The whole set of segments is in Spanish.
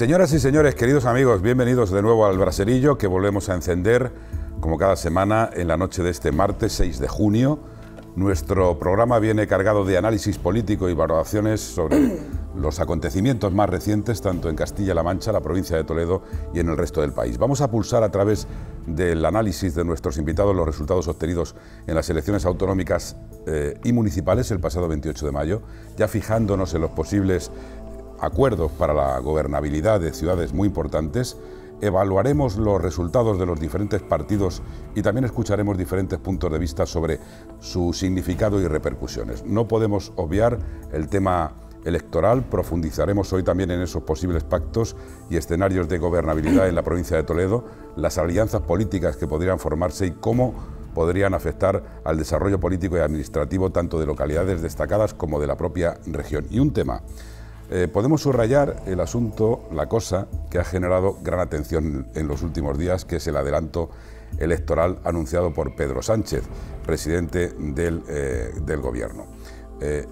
Señoras y señores, queridos amigos, bienvenidos de nuevo al braserillo que volvemos a encender, como cada semana, en la noche de este martes 6 de junio. Nuestro programa viene cargado de análisis político y valoraciones sobre los acontecimientos más recientes, tanto en Castilla-La Mancha, la provincia de Toledo y en el resto del país. Vamos a pulsar a través del análisis de nuestros invitados los resultados obtenidos en las elecciones autonómicas eh, y municipales el pasado 28 de mayo, ya fijándonos en los posibles acuerdos para la gobernabilidad de ciudades muy importantes, evaluaremos los resultados de los diferentes partidos y también escucharemos diferentes puntos de vista sobre su significado y repercusiones. No podemos obviar el tema electoral, profundizaremos hoy también en esos posibles pactos y escenarios de gobernabilidad en la provincia de Toledo, las alianzas políticas que podrían formarse y cómo podrían afectar al desarrollo político y administrativo tanto de localidades destacadas como de la propia región. Y un tema eh, podemos subrayar el asunto, la cosa, que ha generado gran atención en los últimos días, que es el adelanto electoral anunciado por Pedro Sánchez, presidente del, eh, Gobierno. Eh,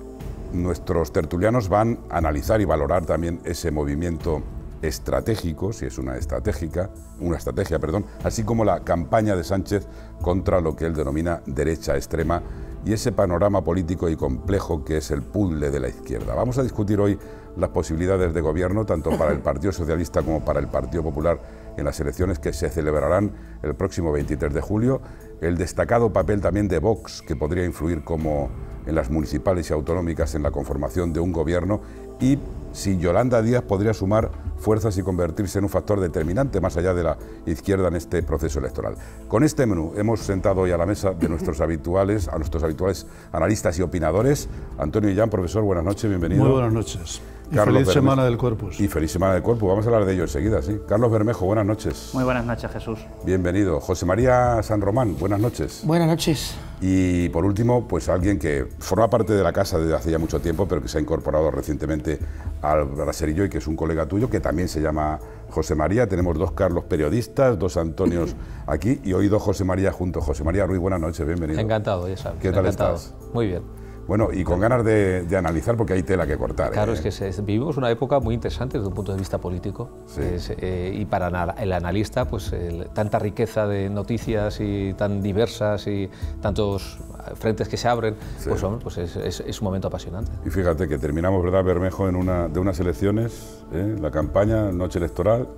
nuestros tertulianos van a analizar y valorar también ese movimiento estratégico, si es una estratégica, una estrategia, perdón, así como la campaña de Sánchez contra lo que él denomina derecha extrema y ese panorama político y complejo que es el puzzle de la izquierda. Vamos a discutir hoy las posibilidades de gobierno tanto para el Partido Socialista como para el Partido Popular en las elecciones que se celebrarán el próximo 23 de julio, el destacado papel también de Vox, que podría influir como en las municipales y autonómicas en la conformación de un gobierno y si Yolanda Díaz podría sumar fuerzas y convertirse en un factor determinante más allá de la izquierda en este proceso electoral. Con este menú hemos sentado hoy a la mesa de nuestros habituales, a nuestros habituales analistas y opinadores. Antonio Illán, profesor, buenas noches, bienvenido. Muy buenas noches feliz Semana del Corpus. Y feliz Semana del Corpus. Vamos a hablar de ello enseguida, sí. Carlos Bermejo, buenas noches. Muy buenas noches, Jesús. Bienvenido. José María San Román, buenas noches. Buenas noches. Y por último, pues alguien que forma parte de la casa desde hace ya mucho tiempo, pero que se ha incorporado recientemente al braserillo y que es un colega tuyo, que también se llama José María. Tenemos dos Carlos periodistas, dos Antonios aquí y hoy dos José María juntos. José María Ruiz, buenas noches, bienvenido. Encantado, ya sabes. ¿Qué tal Muy bien. Bueno, y con ganas de, analizar porque hay tela que cortar. Claro, ¿eh? es que vivimos una época muy interesante desde un punto de vista político. Eh, y para el analista, pues tanta riqueza de noticias y tan diversas y tantos frentes que se abren, pues, pues es, un momento apasionante. Y fíjate que terminamos, ¿verdad, Bermejo, en una, de unas elecciones, ¿eh? la campaña, noche electoral,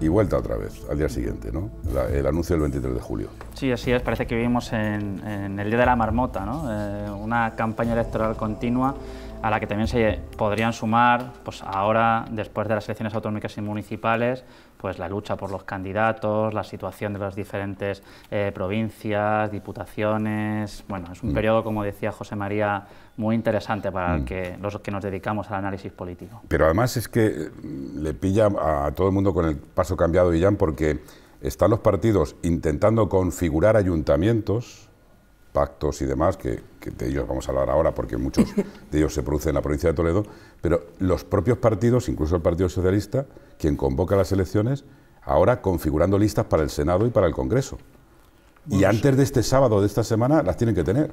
y vuelta otra vez al día siguiente, ¿no? el anuncio del 23 de julio. Sí, así es, parece que vivimos en, el Día de la Marmota, ¿no? Eh, una campaña electoral continua a la que también se podrían sumar, pues ahora, después de las elecciones autonómicas y municipales, pues la lucha por los candidatos, la situación de las diferentes eh, provincias, diputaciones. Bueno, es un mm. periodo, como decía José María, muy interesante para mm. que, los que nos dedicamos al análisis político. Pero además es que eh, le pilla a todo el mundo con el paso cambiado, Villán porque están los partidos intentando configurar ayuntamientos pactos y demás, que, de ellos vamos a hablar ahora porque muchos de ellos se producen en la provincia de Toledo, pero los propios partidos, incluso el Partido Socialista, quien convoca las elecciones, ahora configurando listas para el Senado y para el Congreso. y antes de este sábado, de esta semana, las tienen que tener.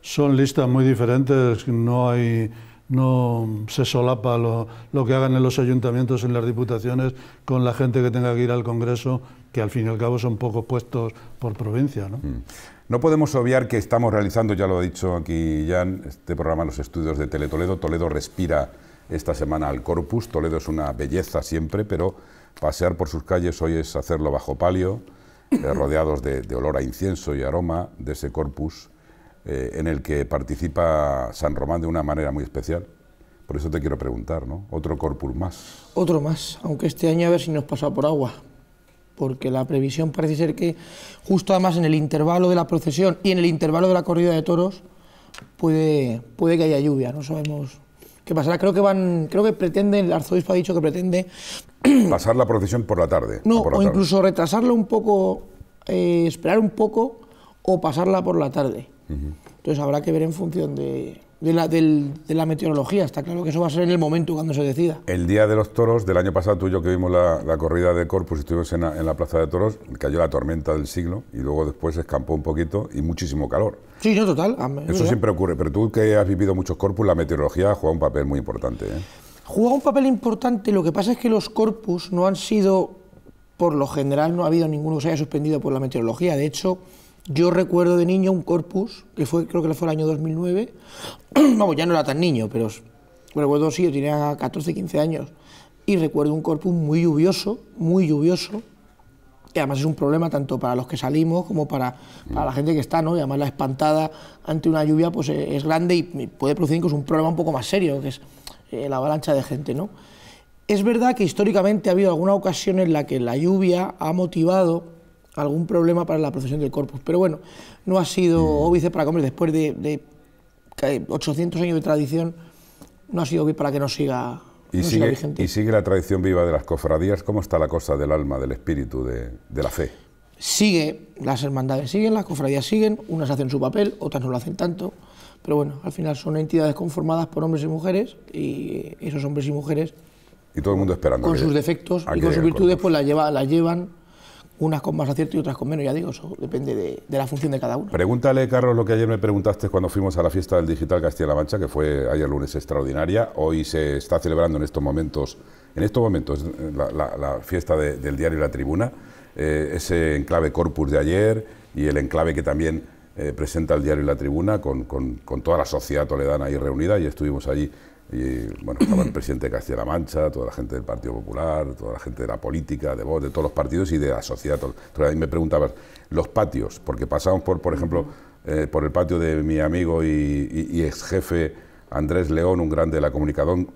Son listas muy diferentes, no hay no se solapa lo, lo, que hagan en los ayuntamientos, en las diputaciones, con la gente que tenga que ir al Congreso, que al fin y al cabo son pocos puestos por provincia. ¿no? Mm. No podemos obviar que estamos realizando, ya lo ha dicho aquí Jan, este programa Los Estudios de Teletoledo. Toledo respira esta semana al corpus. Toledo es una belleza siempre, pero pasear por sus calles hoy es hacerlo bajo palio, eh, rodeados de, olor a incienso y aroma de ese corpus eh, en el que participa San Román de una manera muy especial. Por eso te quiero preguntar, ¿no? Otro corpus más. Otro más, aunque este año a ver si nos pasa por agua porque la previsión parece ser que justo además en el intervalo de la procesión y en el intervalo de la corrida de toros puede, puede que haya lluvia, no sabemos qué pasará. Creo que van, creo que pretende, el arzobispo ha dicho que pretende... Pasar la procesión por la tarde. No, o, incluso retrasarla un poco, eh, esperar un poco o pasarla por la tarde. Entonces habrá que ver en función de, de la, meteorología. Está claro que eso va a ser en el momento cuando se decida. El día de los toros del año pasado, tú y yo que vimos la, corrida de Corpus, estuvimos en la, Plaza de Toros, cayó la tormenta del siglo y luego después se escampó un poquito y muchísimo calor. Sí, no, total. Ah, eso siempre ocurre, pero tú que has vivido muchos Corpus, la meteorología juega un papel muy importante. ¿eh? Juega un papel importante, lo que pasa es que los Corpus no han sido, por lo general, no ha habido ninguno que se haya suspendido por la meteorología. De hecho, yo recuerdo de niño un corpus, que fue, creo que fue el año 2009. Vamos, ya no era tan niño, pero recuerdo sí, yo tenía 14, 15 años. Y recuerdo un corpus muy lluvioso, muy lluvioso, que además es un problema tanto para los que salimos como para, para la gente que está, ¿no? Y además la espantada ante una lluvia pues eh, es grande y puede producir es un problema un poco más serio, que es eh, la avalancha de gente, ¿no? Es verdad que históricamente ha habido alguna ocasión en la que la lluvia ha motivado algún problema para la procesión del Corpus. Pero bueno, no ha sido mm. óbice para comer después de, 800 años de tradición, no ha sido óbice para que no siga y, y, sigue, la tradición viva de las cofradías. ¿Cómo está la cosa del alma, del espíritu, de, la fe? Sigue, las hermandades siguen, las cofradías siguen, unas hacen su papel, otras no lo hacen tanto, pero bueno, al final son entidades conformadas por hombres y mujeres y esos hombres y mujeres... Y todo el mundo esperando. Con sus defectos y con sus virtudes, pues la lleva, las llevan unas con más acierto y otras con menos, ya digo, eso depende de, la función de cada uno. Pregúntale, Carlos, lo que ayer me preguntaste cuando fuimos a la fiesta del Digital Castilla-La Mancha, que fue ayer lunes extraordinaria, hoy se está celebrando en estos momentos, en estos momentos, la, fiesta del diario La Tribuna, eh, ese enclave corpus de ayer y el enclave que también eh, presenta el diario La Tribuna con, con, toda la sociedad toledana ahí reunida y estuvimos allí y bueno, estaba el presidente de Castilla-La Mancha, toda la gente del Partido Popular, toda la gente de la política, de vos, de todos los partidos y de la sociedad. me preguntabas, los patios, porque pasamos por, por ejemplo, eh, por el patio de mi amigo y, ex jefe Andrés León, un grande de la comunicación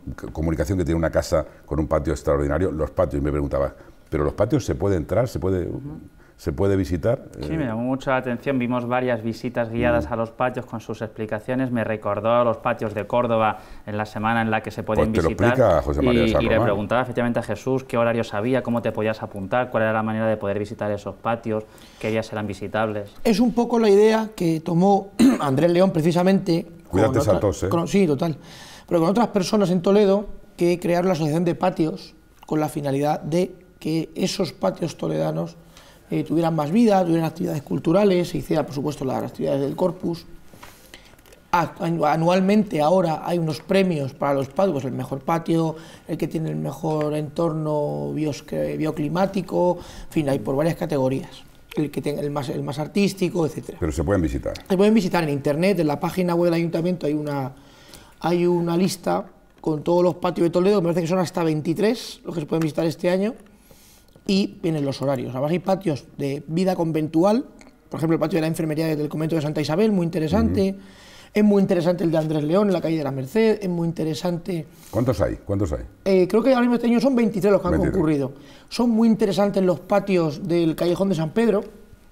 que tiene una casa con un patio extraordinario, los patios, y me preguntaba, ¿pero los patios se puede entrar? ¿Se puede...? se puede visitar. Sí, eh, me llamó mucho la atención. Vimos varias visitas guiadas mm. a los patios con sus explicaciones. Me recordó a los patios de Córdoba en la semana en la que se pueden pues te visitar. Lo explica José María y, le preguntaba efectivamente a Jesús qué horario sabía, cómo te podías apuntar, cuál era la manera de poder visitar esos patios, qué días eran visitables. Es un poco la idea que tomó Andrés León precisamente. Cuídate esa ¿eh? sí, total. Pero con otras personas en Toledo que crearon la Asociación de Patios con la finalidad de que esos patios toledanos eh, tuvieran más vida, tuvieran actividades culturales, se hiciera por supuesto las actividades del corpus. Anualmente ahora hay unos premios para los patios, pues el mejor patio, el que tiene el mejor entorno bioclimático, en fin, hay por varias categorías. El, que tenga, el, más, artístico, etcétera. Pero se pueden visitar. Se pueden visitar en internet, en la página web del ayuntamiento hay una, hay una lista con todos los patios de Toledo, me parece que son hasta 23 los que se pueden visitar este año y vienen los horarios. Además hay patios de vida conventual, por ejemplo el patio de la enfermería del convento de Santa Isabel, muy interesante. Es muy interesante el de Andrés León en la calle de la Merced, es muy interesante... ¿Cuántos hay? ¿Cuántos hay? Eh, creo que ahora mismo este año son 23 los que han concurrido. Son muy interesantes los patios del callejón de San Pedro,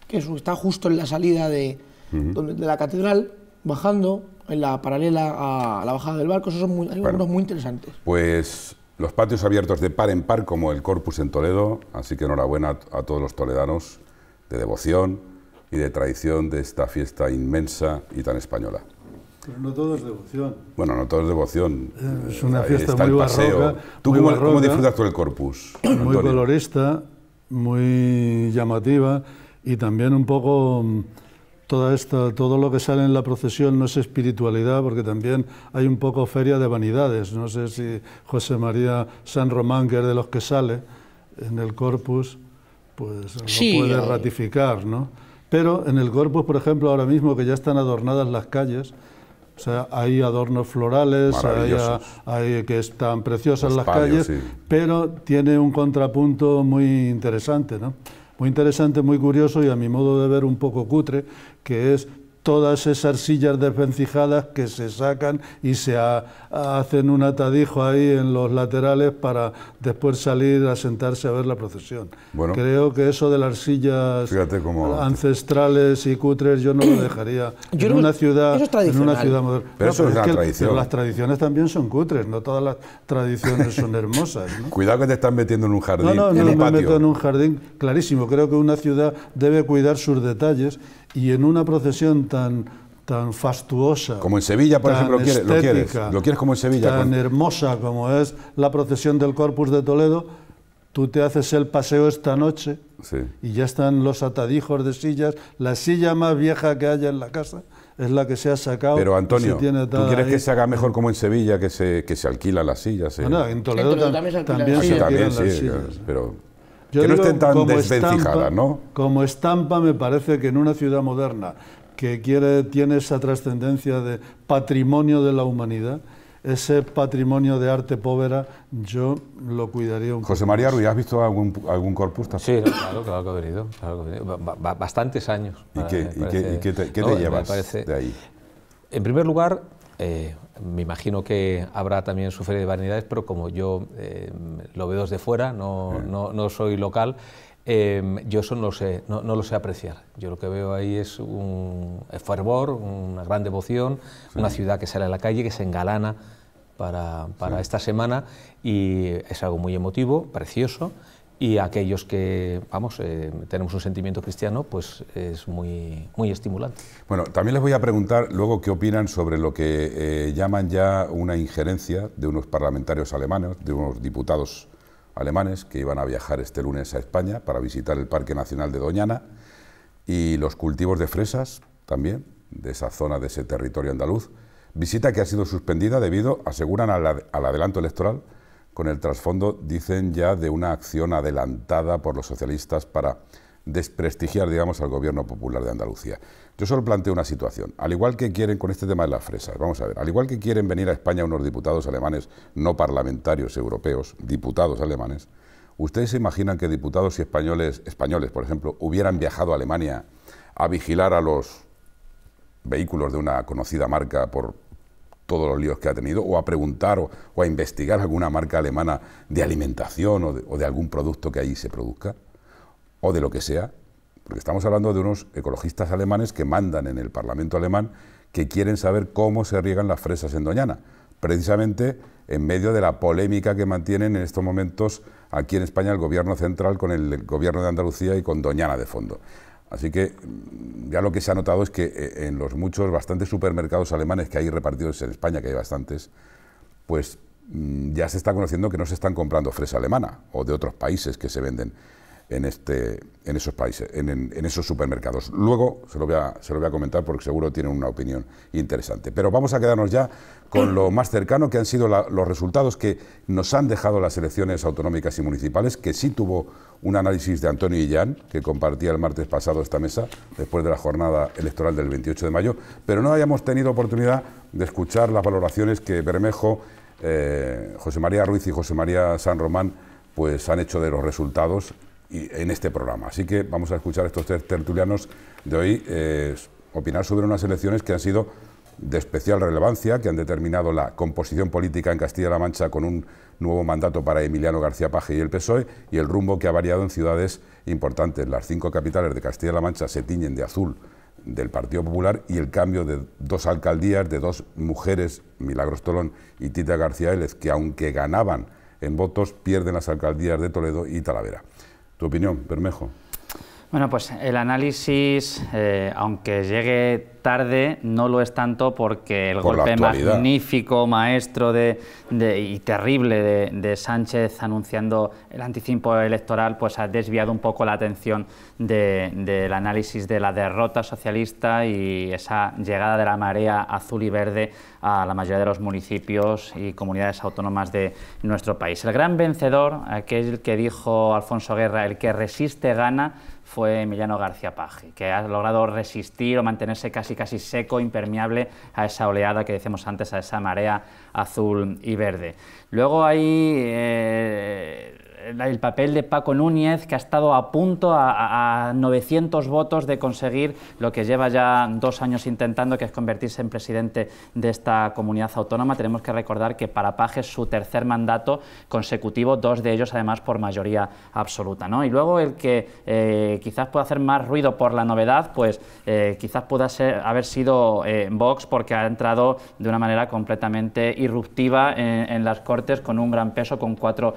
que está justo en la salida de, la catedral, bajando en la paralela a la bajada del barco. Esos son muy, algunos muy interesantes. Pues los patios abiertos de par en par, como el Corpus en Toledo, así que enhorabuena a todos los toledanos de devoción y de tradición de esta fiesta inmensa y tan española. Pero no todo es devoción. Bueno, no todo es devoción. Eh, es una fiesta muy Barroca, ¿Tú cómo, el Corpus? Muy colorista, muy llamativa y también un poco mm, toda todo lo que sale en la procesión no es espiritualidad, porque también hay un poco feria de vanidades. No sé si José María San Román, que es de los que sale en el corpus, pues lo puede ratificar, ¿no? Pero en el corpus, por ejemplo, ahora mismo que ya están adornadas las calles, o sea, hay adornos florales, hay, que están preciosas las calles, pero tiene un contrapunto muy interesante, ¿no? muy interesante, muy curioso y a mi modo de ver un poco cutre, que es todas esas sillas desvencijadas que se sacan y se hacen un atadijo ahí en los laterales para después salir a sentarse a ver la procesión. Bueno, Creo que eso de las sillas ancestrales y cutres yo no lo dejaría en, una ciudad, una ciudad moderna. Pero las tradiciones también son cutres, no todas las tradiciones son hermosas. Cuidado que te están metiendo en un jardín. No, no, no, me meto en un jardín clarísimo. Creo que una ciudad debe cuidar sus detalles y en una procesión tan, tan fastuosa. Como en Sevilla, por ejemplo, estética, lo, quieres, lo, quieres, como en Sevilla. Tan hermosa como es la procesión del Corpus de Toledo, tú te haces el paseo esta noche y ya están los atadijos de sillas. La silla más vieja que haya en la casa es la que se ha sacado. Pero Antonio, ¿tú quieres que se haga mejor como en Sevilla, que se, que se alquila las sillas? en Toledo, también, se ah, alquilan, sillas. Pero que no estén tan desvencijadas, ¿no? Como estampa me parece que en una ciudad moderna que quiere, tiene esa trascendencia de patrimonio de la humanidad, ese patrimonio de arte povera yo lo cuidaría un poco. José María Ruiz, ¿has visto algún, algún corpus? Sí, claro, claro que he venido. Claro que venido. bastantes años. ¿Y, qué, te, llevas de ahí? En primer lugar, eh, me imagino que habrá también su feria de vanidades, pero como yo eh, lo veo desde fuera, no, soy local, eh, yo eso no, sé, no, lo sé apreciar. Yo lo que veo ahí es un fervor, una gran devoción, una ciudad que sale a la calle, que se engalana para, para esta semana y es algo muy emotivo, precioso y aquellos que, vamos, eh, tenemos un sentimiento cristiano, pues es muy, muy estimulante. Bueno, también les voy a preguntar luego qué opinan sobre lo que eh, llaman ya una injerencia de unos parlamentarios alemanes, de unos diputados alemanes que iban a viajar este lunes a España para visitar el Parque Nacional de Doñana y los cultivos de fresas también, de esa zona, de ese territorio andaluz. Visita que ha sido suspendida debido, aseguran, al adelanto electoral con el trasfondo, dicen ya, de una acción adelantada por los socialistas para desprestigiar, digamos, al gobierno popular de Andalucía. Yo solo planteo una situación. Al igual que quieren con este tema de las fresas, vamos a ver, al igual que quieren venir a España unos diputados alemanes no parlamentarios europeos, diputados alemanes, ¿ustedes se imaginan que diputados y españoles, españoles, por ejemplo, hubieran viajado a Alemania a vigilar a los vehículos de una conocida marca por todos los líos que ha tenido, o a preguntar o, a investigar alguna marca alemana de alimentación o de, o de algún producto que allí se produzca, o de lo que sea, porque estamos hablando de unos ecologistas alemanes que mandan en el Parlamento alemán que quieren saber cómo se riegan las fresas en Doñana, precisamente en medio de la polémica que mantienen en estos momentos aquí en España el gobierno central con el gobierno de Andalucía y con Doñana de fondo. Así que mm, ya lo que se ha notado es que eh, en los muchos, bastantes supermercados alemanes que hay repartidos en España, que hay bastantes, pues mm, ya se está conociendo que no se están comprando fresa alemana o de otros países que se venden en, este, en esos países, en, esos supermercados. Luego se lo, voy a, se lo voy a comentar porque seguro tienen una opinión interesante. Pero vamos a quedarnos ya con lo más cercano que han sido los resultados que nos han dejado las elecciones autonómicas y municipales, que sí tuvo un análisis de Antonio y jan que compartía el martes pasado esta mesa, después de la jornada electoral del 28 de mayo, pero no hayamos tenido oportunidad de escuchar las valoraciones que Bermejo, eh, José María Ruiz y José María San Román pues han hecho de los resultados y, en este programa. Así que vamos a escuchar a estos tres tertulianos de hoy eh, opinar sobre unas elecciones que han sido de especial relevancia, que han determinado la composición política en Castilla-La Mancha con un nuevo mandato para Emiliano García Paje y el PSOE y el rumbo que ha variado en ciudades importantes. Las cinco capitales de Castilla-La Mancha se tiñen de azul del Partido Popular y el cambio de dos alcaldías, de dos mujeres, Milagros Tolón y Tita García que aunque ganaban en votos, pierden las alcaldías de Toledo y Talavera. Tu opinión, Bermejo. Bueno, pues el análisis, eh, aunque llegue tarde, no lo es tanto porque el golpe magnífico, maestro y terrible de, de, Sánchez anunciando el anticipo electoral, pues ha desviado un poco la atención del análisis de la derrota socialista y esa llegada de la marea azul y verde a la mayoría de los municipios y comunidades autónomas de nuestro país. El gran vencedor, que es el que dijo Alfonso Guerra, el que resiste gana, fue Emiliano García Paje, que ha logrado resistir o mantenerse casi casi seco, impermeable a esa oleada que decíamos antes, a esa marea azul y verde. Luego hay eh, el papel de Paco Núñez, que ha estado a punto a, 900 votos de conseguir lo que lleva ya dos años intentando, que es convertirse en presidente de esta comunidad autónoma. Tenemos que recordar que para Paje es su tercer mandato consecutivo, dos de ellos además por mayoría absoluta. ¿no? Y luego el que eh, quizás pueda hacer más ruido por la novedad, pues eh, quizás pueda ser, haber sido eh, Vox, porque ha entrado de una manera completamente irruptiva en, las Cortes con un gran peso, con cuatro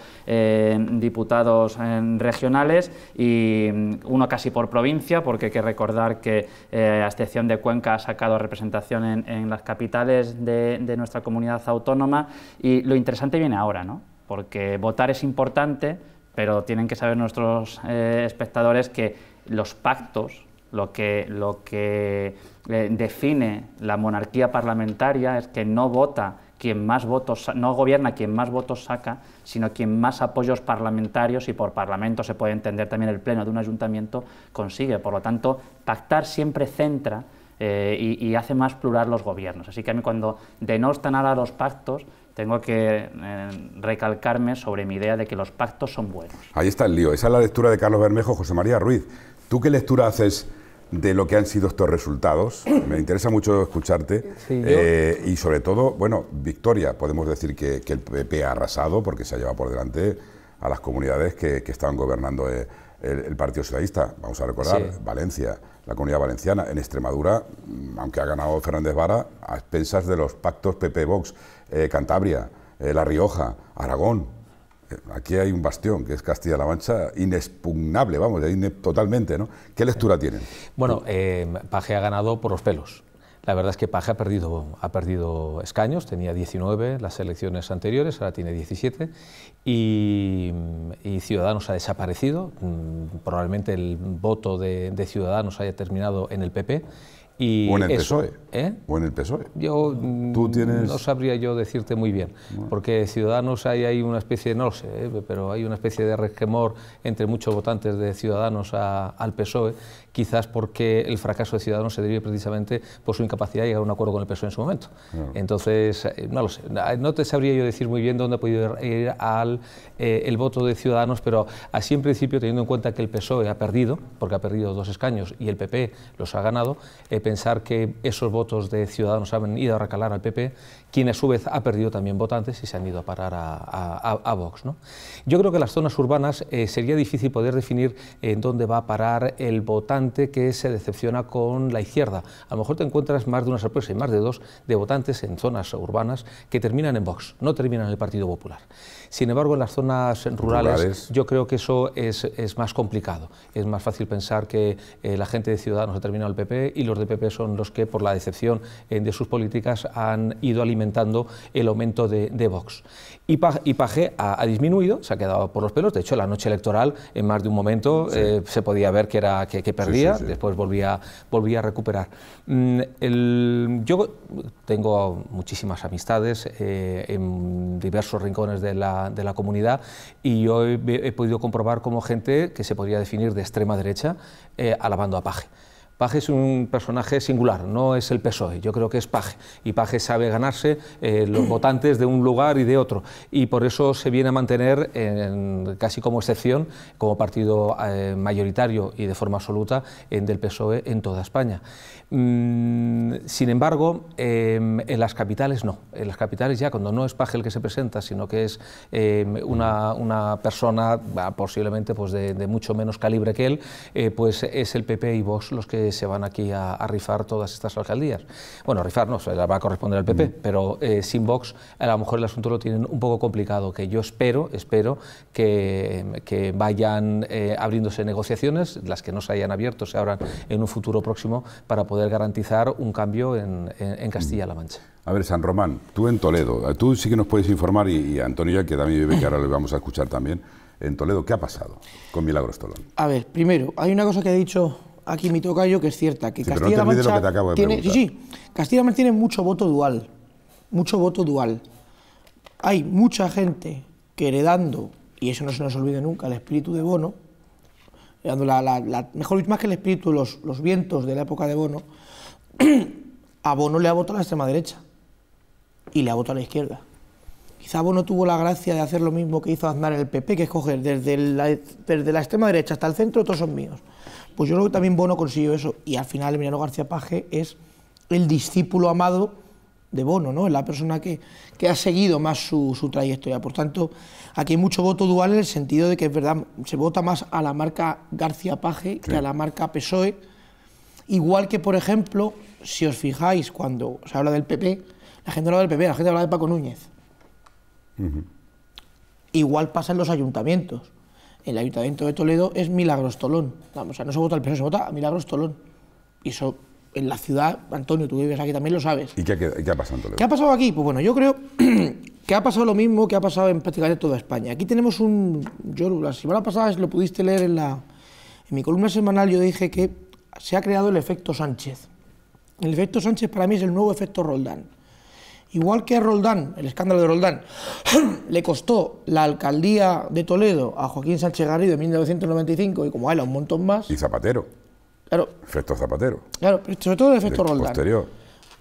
diputados regionales y mm, uno casi por provincia, porque hay que recordar que, eh, a excepción de Cuenca, ha sacado representación en, las capitales de, nuestra comunidad autónoma. Y lo interesante viene ahora, ¿no? porque votar es importante, pero tienen que saber nuestros eh, espectadores que los pactos, lo que, lo que eh, define la monarquía parlamentaria es que no vota quien más votos, no gobierna quien más votos saca, sino quien más apoyos parlamentarios, y por parlamento se puede entender también el pleno de un ayuntamiento, consigue. Por lo tanto, pactar siempre centra eh, y, hace más plural los gobiernos. Así que a mí cuando denostan ahora los pactos, tengo que eh, recalcarme sobre mi idea de que los pactos son buenos. Ahí está el lío. Esa es la lectura de Carlos Bermejo, José María Ruiz. ¿Tú qué lectura haces de lo que han sido estos resultados. Me interesa mucho escucharte. Eh, y sobre todo, bueno, victoria. Podemos decir que, el PP ha arrasado porque se ha llevado por delante a las comunidades que, estaban gobernando eh, el, Partido Socialista. Vamos a recordar, Valencia, la comunidad valenciana. En Extremadura, mm, aunque ha ganado Fernández Vara, a expensas de los pactos PP-Vox, eh, Cantabria, La Rioja, Aragón, aquí hay un bastión, que es Castilla-La Mancha, inexpugnable, vamos, totalmente, ¿no? ¿Qué lectura tienen? Bueno, eh, Paje ha ganado por los pelos. La verdad es que Paje ha perdido, ha perdido escaños, tenía 19 las elecciones anteriores, ahora tiene 17, y, Ciudadanos ha desaparecido, mm, probablemente el voto de Ciudadanos haya terminado en el PP, o en el PSOE. ¿eh? E. Yo mm, no sabría yo decirte muy bien, porque Ciudadanos hay, hay una especie, no lo sé, eh, pero hay una especie de resquemor entre muchos votantes de Ciudadanos al PSOE quizás porque el fracaso de Ciudadanos se debe precisamente por su incapacidad de llegar a un acuerdo con el PSOE en su momento. Entonces, eh, no lo sé, ah, no te sabría yo decir muy bien dónde ha podido ir al, eh, el voto de Ciudadanos, pero así en principio, teniendo en cuenta que el PSOE ha perdido, porque ha perdido dos escaños y el PP los ha ganado, eh, pensar que esos votos de Ciudadanos han ido a recalar al PP quien a su vez ha perdido también votantes y se han ido a parar a, Vox. Yo creo que en las zonas urbanas eh, sería difícil poder definir en dónde va a parar el votante que se decepciona con la izquierda. A lo mejor te encuentras más de una sorpresa y más de dos de votantes en zonas urbanas que terminan en Vox, no terminan en el Partido Popular. Sin embargo, en las zonas rurales, yo creo que eso es, más complicado. Es más fácil pensar que eh, la gente de Ciudadanos ha terminado el PP y los de PP son los que, por la decepción eh, de sus políticas, han ido alimentando el aumento de, Vox. Y, Page ha, disminuido, se ha quedado por los pelos. De hecho, la noche electoral, en más de un momento, eh, se podía ver que, era, que, perdía, después volvía, volvía a recuperar. Mm, el, yo tengo muchísimas amistades eh, en diversos rincones de la, de la comunidad y yo he, podido comprobar como gente que se podría definir de extrema derecha eh, alabando a Paje. Paje es un personaje singular, no es el PSOE, yo creo que es Paje. Y Paje sabe ganarse eh, los votantes de un lugar y de otro. Y por eso se viene a mantener, en, casi como excepción, como partido mayoritario y de forma absoluta en del PSOE en toda España. Mm, sin embargo, em, en las capitales no. En las capitales ya cuando no es paje el que se presenta, sino que es em, una, persona posiblemente pues de, mucho menos calibre que él, eh, pues es el PP y Vox los que se van aquí a, rifar todas estas alcaldías. Bueno, rifar no, se la va a corresponder al PP, pero eh, sin Vox a lo mejor el asunto lo tienen un poco complicado, que yo espero, espero que, vayan eh, abriéndose negociaciones, las que no se hayan abierto se abran en un futuro próximo para poder garantizar un cambio en, Castilla-La Mancha. A ver, San Román, tú en Toledo, eh, tú sí que nos puedes informar y, antonio Antonio, que también vive, que ahora le vamos a escuchar también, en Toledo, ¿qué ha pasado con Milagros Tolón? A ver, primero, hay una cosa que ha dicho aquí mi tocayo que es cierta, que Castilla-La tiene, sí, castilla Mancha tiene mucho voto dual, mucho voto dual. Hay mucha gente que heredando, y eso no se nos olvide nunca, el espíritu de Bono, la, mejor dicho, más que el espíritu, los, vientos de la época de Bono, a Bono le ha votado la extrema derecha y le ha votado a la izquierda. Quizá Bono tuvo la gracia de hacer lo mismo que hizo Aznar en el PP, que escoger desde la, desde la extrema derecha hasta el centro, todos son míos. Pues yo creo que también Bono consiguió eso. Y al final, Emiliano García Paje es el discípulo amado de Bono, ¿no? es la persona que, ha seguido más su, trayectoria. Por tanto, aquí hay mucho voto dual en el sentido de que es verdad, se vota más a la marca García Paje que a la marca PSOE. Igual que, por ejemplo, si os fijáis, cuando se habla del PP, la gente habla del PP, la gente habla de Paco Núñez. Igual pasa en los ayuntamientos. El ayuntamiento de Toledo es Milagros Tolón. O sea, no se vota el PSOE, se vota a Milagros Tolón. Y eso en la ciudad, Antonio, tú vives aquí también, lo sabes. ¿Y qué, ha pasado en Toledo? ¿Qué ha pasado aquí? Pues bueno, yo creo que ha pasado lo mismo que ha pasado en prácticamente toda España. Aquí tenemos un... Yo la semana pasada lo pudiste leer en, la, en mi columna semanal, yo dije que se ha creado el efecto Sánchez. El efecto Sánchez para mí es el nuevo efecto Roldán. Igual que a Roldán, el escándalo de Roldán, le costó la alcaldía de Toledo a Joaquín Sánchez Garrido en 1995 y como a él a un montón más. Y Zapatero Efecto Zapatero. Claro, pero sobre todo el efecto Roldán.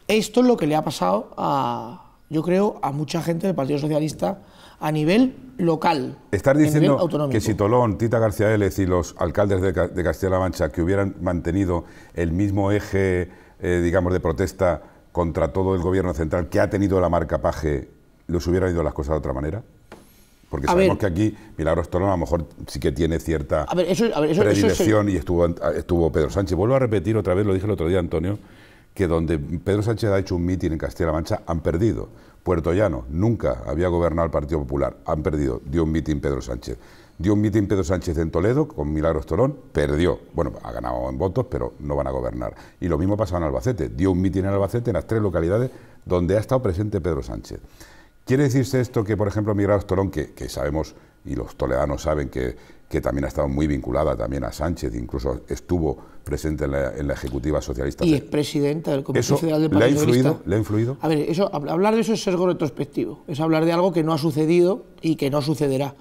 Esto es lo que le ha pasado a, yo creo, a mucha gente del Partido Socialista a nivel local. estar diciendo que si Tolón, Tita García y los alcaldes de, Castilla-La Mancha que hubieran mantenido el mismo eje, eh, digamos, de protesta contra todo el gobierno central que ha tenido la marca Paje, ¿los hubieran ido las cosas de otra manera? Porque sabemos que aquí Milagros torón a lo mejor sí que tiene cierta predilección y estuvo, estuvo Pedro Sánchez. Vuelvo a repetir otra vez, lo dije el otro día, Antonio, que donde Pedro Sánchez ha hecho un mitin en Castilla-La Mancha han perdido. Puerto Llano nunca había gobernado el Partido Popular, han perdido. Dio un mitin Pedro Sánchez. Dio un mitin Pedro Sánchez en Toledo con Milagros Torón, perdió. Bueno, ha ganado en votos, pero no van a gobernar. Y lo mismo pasó en Albacete. Dio un mitin en Albacete, en las tres localidades donde ha estado presente Pedro Sánchez. ¿Quiere decirse esto que, por ejemplo, Miguel Tolón, que, sabemos y los toledanos saben que, también ha estado muy vinculada también a Sánchez, incluso estuvo presente en la, ejecutiva socialista? Y es presidenta del Comité Federal del Partido influido? ¿Le ha influido? A ver, eso, hablar de eso es sesgo retrospectivo, es hablar de algo que no ha sucedido y que no sucederá.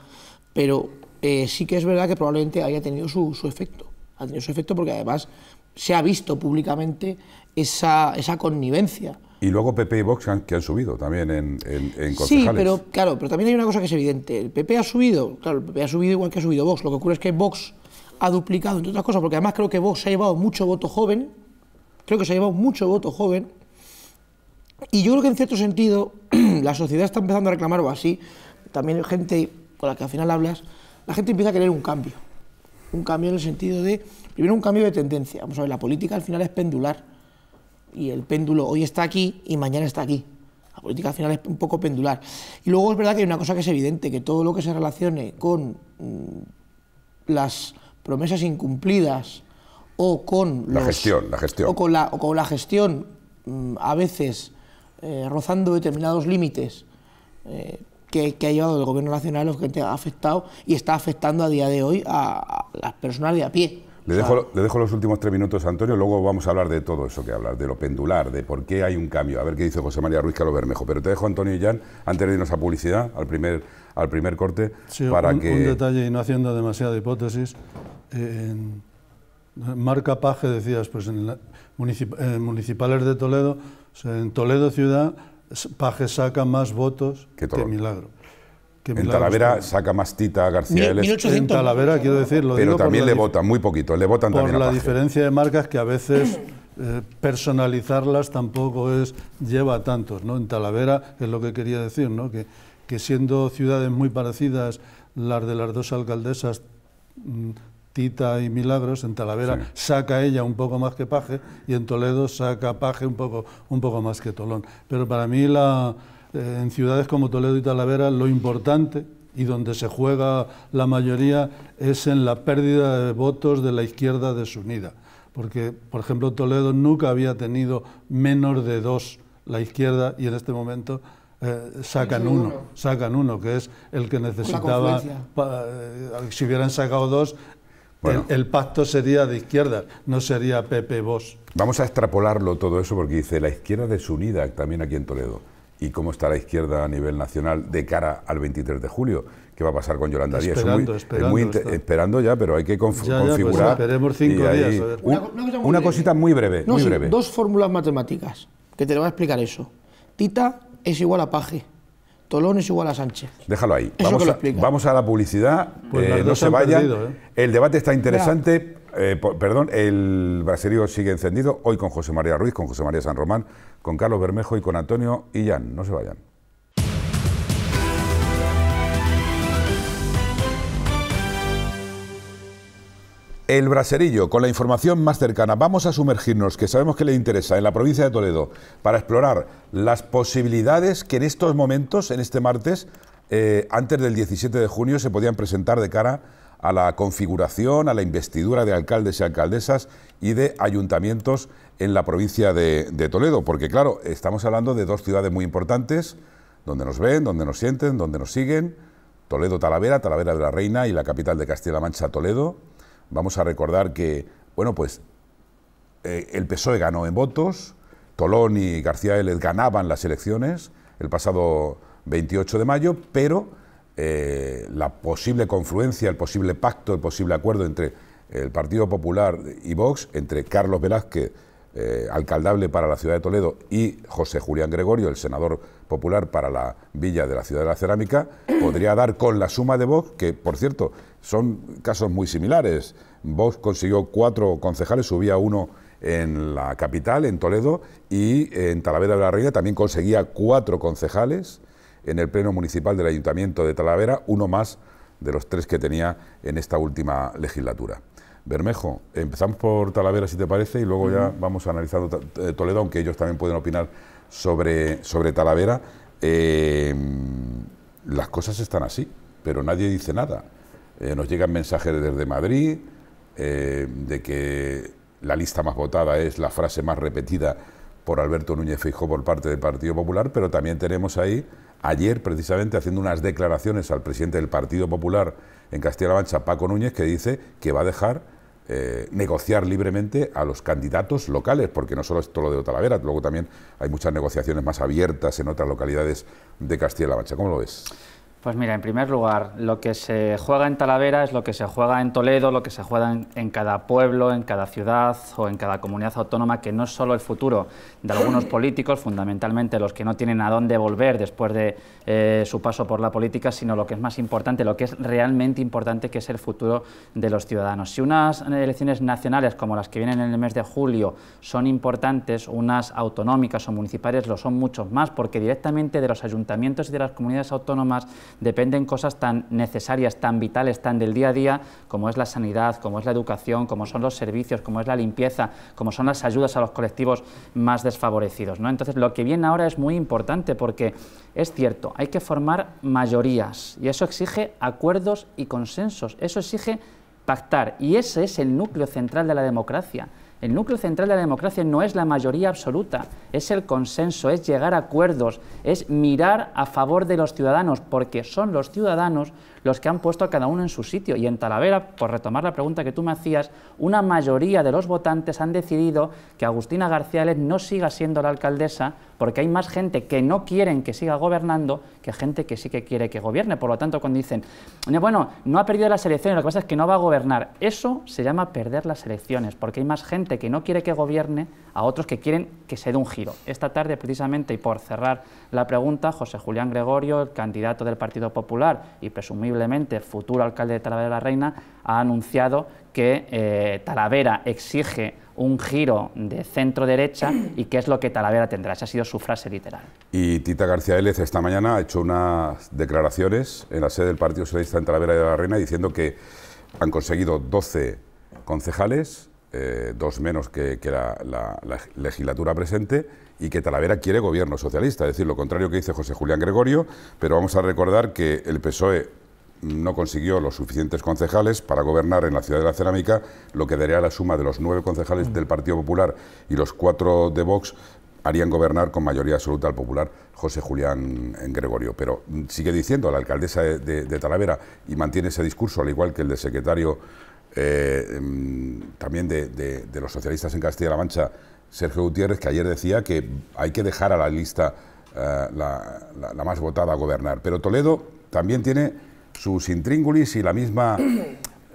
Pero eh, sí que es verdad que probablemente haya tenido su, efecto. Ha tenido su efecto porque además se ha visto públicamente esa connivencia y luego PP y Vox que han, subido también en, en, Sí, pero claro, pero también hay una cosa que es evidente. El PP ha subido, ha subido igual que ha subido Vox. Lo que ocurre es que Vox ha duplicado, entre otras cosas, porque además creo que Vox se ha llevado mucho voto joven. Creo que se ha llevado mucho voto joven. Y yo creo que en cierto sentido la sociedad está empezando a reclamar, o así, también gente con la que al final hablas, la gente empieza a querer un cambio. Un cambio en el sentido de, primero un cambio de tendencia. Vamos a ver, la política al final es pendular y el péndulo hoy está aquí y mañana está aquí. La política al final es un poco pendular. Y luego es verdad que hay una cosa que es evidente, que todo lo que se relacione con mm, las promesas incumplidas o con la gestión, la gestión o con la, o con la gestión mm, a veces eh, rozando determinados límites eh, que, ha llevado el gobierno nacional, lo que ha afectado y está afectando a día de hoy a las personas de a pie. Le dejo, le dejo los últimos tres minutos a Antonio, luego vamos a hablar de todo eso que hablas, de lo pendular, de por qué hay un cambio. A ver qué dice José María Ruiz Calo Bermejo. Pero te dejo, Antonio y Jan, antes de irnos a publicidad, al primer, al primer corte, para que... un detalle, y no haciendo demasiada hipótesis, Marca Paje decías, pues en eh, municipales de Toledo, o sea, en Toledo ciudad, Paje saca más votos que Milagro en Talavera saca más Tita García En Talavera, quiero decir, Pero también le votan, muy poquito, le votan la diferencia de marcas que a veces eh, personalizarlas tampoco es lleva tantos, ¿no? En Talavera es lo que quería decir, ¿no? Que, que siendo ciudades muy parecidas las de las dos alcaldesas mm, Tita y Milagros, en Talavera saca ella un poco más que Paje y en Toledo saca Paje un poco, un poco más que Tolón. Pero para mí la, eh, en ciudades como Toledo y Talavera lo importante y donde se juega la mayoría es en la pérdida de votos de la izquierda desunida. Porque, por ejemplo, Toledo nunca había tenido menos de dos la izquierda y en este momento eh, sacan uno, sacan uno, que es el que necesitaba. Eh, si hubieran sacado dos, el, pacto sería de izquierda, no sería PP-Vos. Vamos a extrapolarlo todo eso porque dice la izquierda desunida también aquí en Toledo y cómo está la izquierda a nivel nacional de cara al 23 de julio. ¿Qué va a pasar con Yolanda Díaz? Esperando, muy, esperando, esperando, ya, pero hay que pues configurar. esperemos cinco días, una, cosita muy breve. Dos fórmulas matemáticas que te lo va a explicar eso. Tita es igual a Paje. Tolón es igual a Sánchez. Déjalo ahí. Vamos a, vamos, a, la publicidad. Pues eh, no se vayan. ¿eh? El debate está interesante. Eh, perdón, el braserío sigue encendido hoy con José María Ruiz, con José María San Román, con Carlos Bermejo y con Antonio Illán. No se vayan. El Braserillo, con la información más cercana, vamos a sumergirnos, que sabemos que le interesa, en la provincia de Toledo, para explorar las posibilidades que en estos momentos, en este martes, eh, antes del 17 de junio, se podían presentar de cara a la configuración, a la investidura de alcaldes y alcaldesas y de ayuntamientos en la provincia de, Toledo, porque claro, estamos hablando de dos ciudades muy importantes, donde nos ven, donde nos sienten, donde nos siguen, Toledo Talavera, Talavera de la Reina y la capital de Castilla-La Mancha, Toledo. Vamos a recordar que, bueno, pues eh, el PSOE ganó en votos, Tolón y García Vélez ganaban las elecciones el pasado 28 de mayo, pero eh, la posible confluencia, el posible pacto, el posible acuerdo entre el Partido Popular y Vox, entre Carlos Velázquez, eh, alcaldable para la ciudad de Toledo, y José Julián Gregorio, el senador popular para la villa de la ciudad de la cerámica, podría dar con la suma de Vox, que por cierto son casos muy similares. Vox consiguió cuatro concejales, subía uno en la capital, en Toledo, y en Talavera de la Reina también conseguía cuatro concejales en el Pleno Municipal del Ayuntamiento de Talavera, uno más de los tres que tenía en esta última legislatura. Bermejo, empezamos por Talavera, si te parece, y luego ya vamos analizando eh, Toledo, aunque ellos también pueden opinar sobre, sobre Talavera. Eh, las cosas están así, pero nadie dice nada. Eh, nos llegan mensajes desde Madrid de que la lista más votada es la frase más repetida por Alberto Núñez Feijóo por parte del Partido Popular, pero también tenemos ahí ayer precisamente haciendo unas declaraciones al presidente del Partido Popular en Castilla-La Mancha, Paco Núñez, que dice que va a dejar eh, negociar libremente a los candidatos locales, porque no solo es todo lo de Talavera, luego también hay muchas negociaciones más abiertas en otras localidades de Castilla-La Mancha. ¿Cómo lo ves? Pues mira, en primer lugar, lo que se juega en Talavera es lo que se juega en Toledo, lo que se juega en, cada pueblo, en cada ciudad o en cada comunidad autónoma, que no es solo el futuro de algunos políticos, fundamentalmente los que no tienen a dónde volver después de eh, su paso por la política, sino lo que es más importante, lo que es realmente importante, que es el futuro de los ciudadanos. Si unas eh, elecciones nacionales como las que vienen en el mes de julio son importantes, unas autonómicas o municipales lo son muchos más, porque directamente de los ayuntamientos y de las comunidades autónomas, dependen cosas tan necesarias, tan vitales, tan del día a día, como es la sanidad, como es la educación, como son los servicios, como es la limpieza, como son las ayudas a los colectivos más desfavorecidos. ¿no? Entonces, lo que viene ahora es muy importante porque es cierto, hay que formar mayorías y eso exige acuerdos y consensos, eso exige pactar y ese es el núcleo central de la democracia. El núcleo central de la democracia no es la mayoría absoluta, es el consenso, es llegar a acuerdos, es mirar a favor de los ciudadanos, porque son los ciudadanos los que han puesto a cada uno en su sitio. Y en Talavera, por retomar la pregunta que tú me hacías, una mayoría de los votantes han decidido que Agustina García no siga siendo la alcaldesa porque hay más gente que no quieren que siga gobernando que gente que sí que quiere que gobierne. Por lo tanto, cuando dicen, bueno, no ha perdido las elecciones, lo que pasa es que no va a gobernar, eso se llama perder las elecciones, porque hay más gente que no quiere que gobierne a otros que quieren que se dé un giro. Esta tarde, precisamente, y por cerrar la pregunta, José Julián Gregorio, el candidato del Partido Popular y presumiblemente futuro alcalde de Talavera de la Reina, ha anunciado que eh, Talavera exige un giro de centro derecha y qué es lo que Talavera tendrá. Esa ha sido su frase literal. Y Tita García Vélez esta mañana ha hecho unas declaraciones en la sede del Partido Socialista en Talavera de la Reina diciendo que han conseguido 12 concejales, eh, dos menos que, la, legislatura presente y que Talavera quiere gobierno socialista, es decir, lo contrario que dice José Julián Gregorio, pero vamos a recordar que el PSOE no consiguió los suficientes concejales para gobernar en la ciudad de la cerámica, lo que daría la suma de los nueve concejales del Partido Popular y los cuatro de Vox harían gobernar con mayoría absoluta al popular José Julián Gregorio. Pero sigue diciendo la alcaldesa de, Talavera y mantiene ese discurso, al igual que el de secretario eh, em, también de, los socialistas en Castilla-La Mancha, Sergio Gutiérrez, que ayer decía que hay que dejar a la lista eh, la, más votada a gobernar. Pero Toledo también tiene sus intríngulis y la misma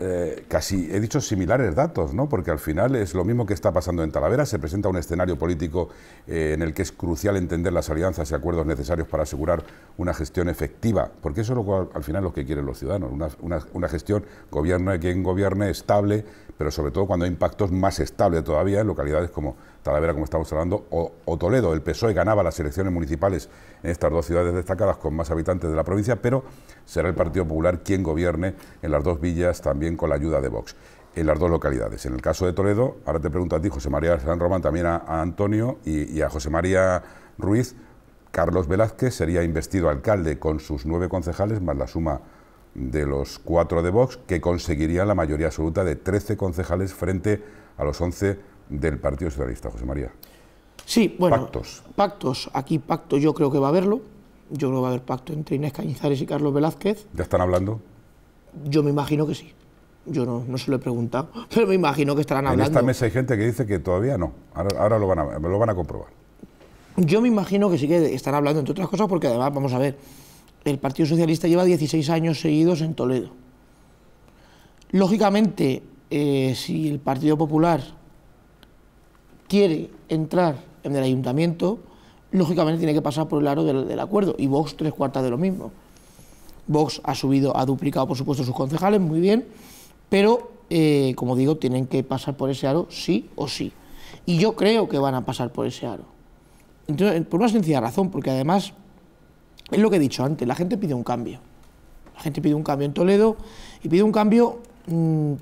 eh, casi, he dicho similares datos, ¿no? porque al final es lo mismo que está pasando en Talavera, se presenta un escenario político eh, en el que es crucial entender las alianzas y acuerdos necesarios para asegurar una gestión efectiva, porque eso es lo, al final lo que quieren los ciudadanos, una, gestión, gobierno quien gobierne, estable, pero sobre todo cuando hay impactos más estables todavía en localidades como Talavera, como estamos hablando, o, Toledo. El PSOE ganaba las elecciones municipales en estas dos ciudades destacadas con más habitantes de la provincia, pero será el Partido Popular quien gobierne en las dos villas también con la ayuda de Vox en las dos localidades. En el caso de Toledo, ahora te pregunto a ti, José María San Román, también a, Antonio y a José María Ruiz, Carlos Velázquez sería investido alcalde con sus nueve concejales más la suma de los cuatro de Vox, que conseguirían la mayoría absoluta de 13 concejales frente a los 11 del Partido Socialista, José María. Sí, bueno, pactos. Pactos, aquí pacto yo creo que va a haberlo. Yo creo que va a haber pacto entre Inés Cañizares y Carlos Velázquez. ¿Ya están hablando? Yo me imagino que sí. Yo no, no se lo he preguntado, pero me imagino que estarán hablando. En esta mesa hay gente que dice que todavía no. Ahora, ahora lo, van a, lo van a comprobar. Yo me imagino que sí que están hablando, entre otras cosas, porque además, vamos a ver, el Partido Socialista lleva 16 años seguidos en Toledo. Lógicamente, eh, si el Partido Popular quiere entrar en el ayuntamiento, lógicamente tiene que pasar por el aro del, acuerdo, y Vox tres cuartas de lo mismo. Vox ha subido, ha duplicado, por supuesto, sus concejales, muy bien, pero, eh, como digo, tienen que pasar por ese aro sí o sí. Y yo creo que van a pasar por ese aro. por una sencilla razón, porque además es lo que he dicho antes, la gente pide un cambio. La gente pide un cambio en Toledo y pide un cambio mm,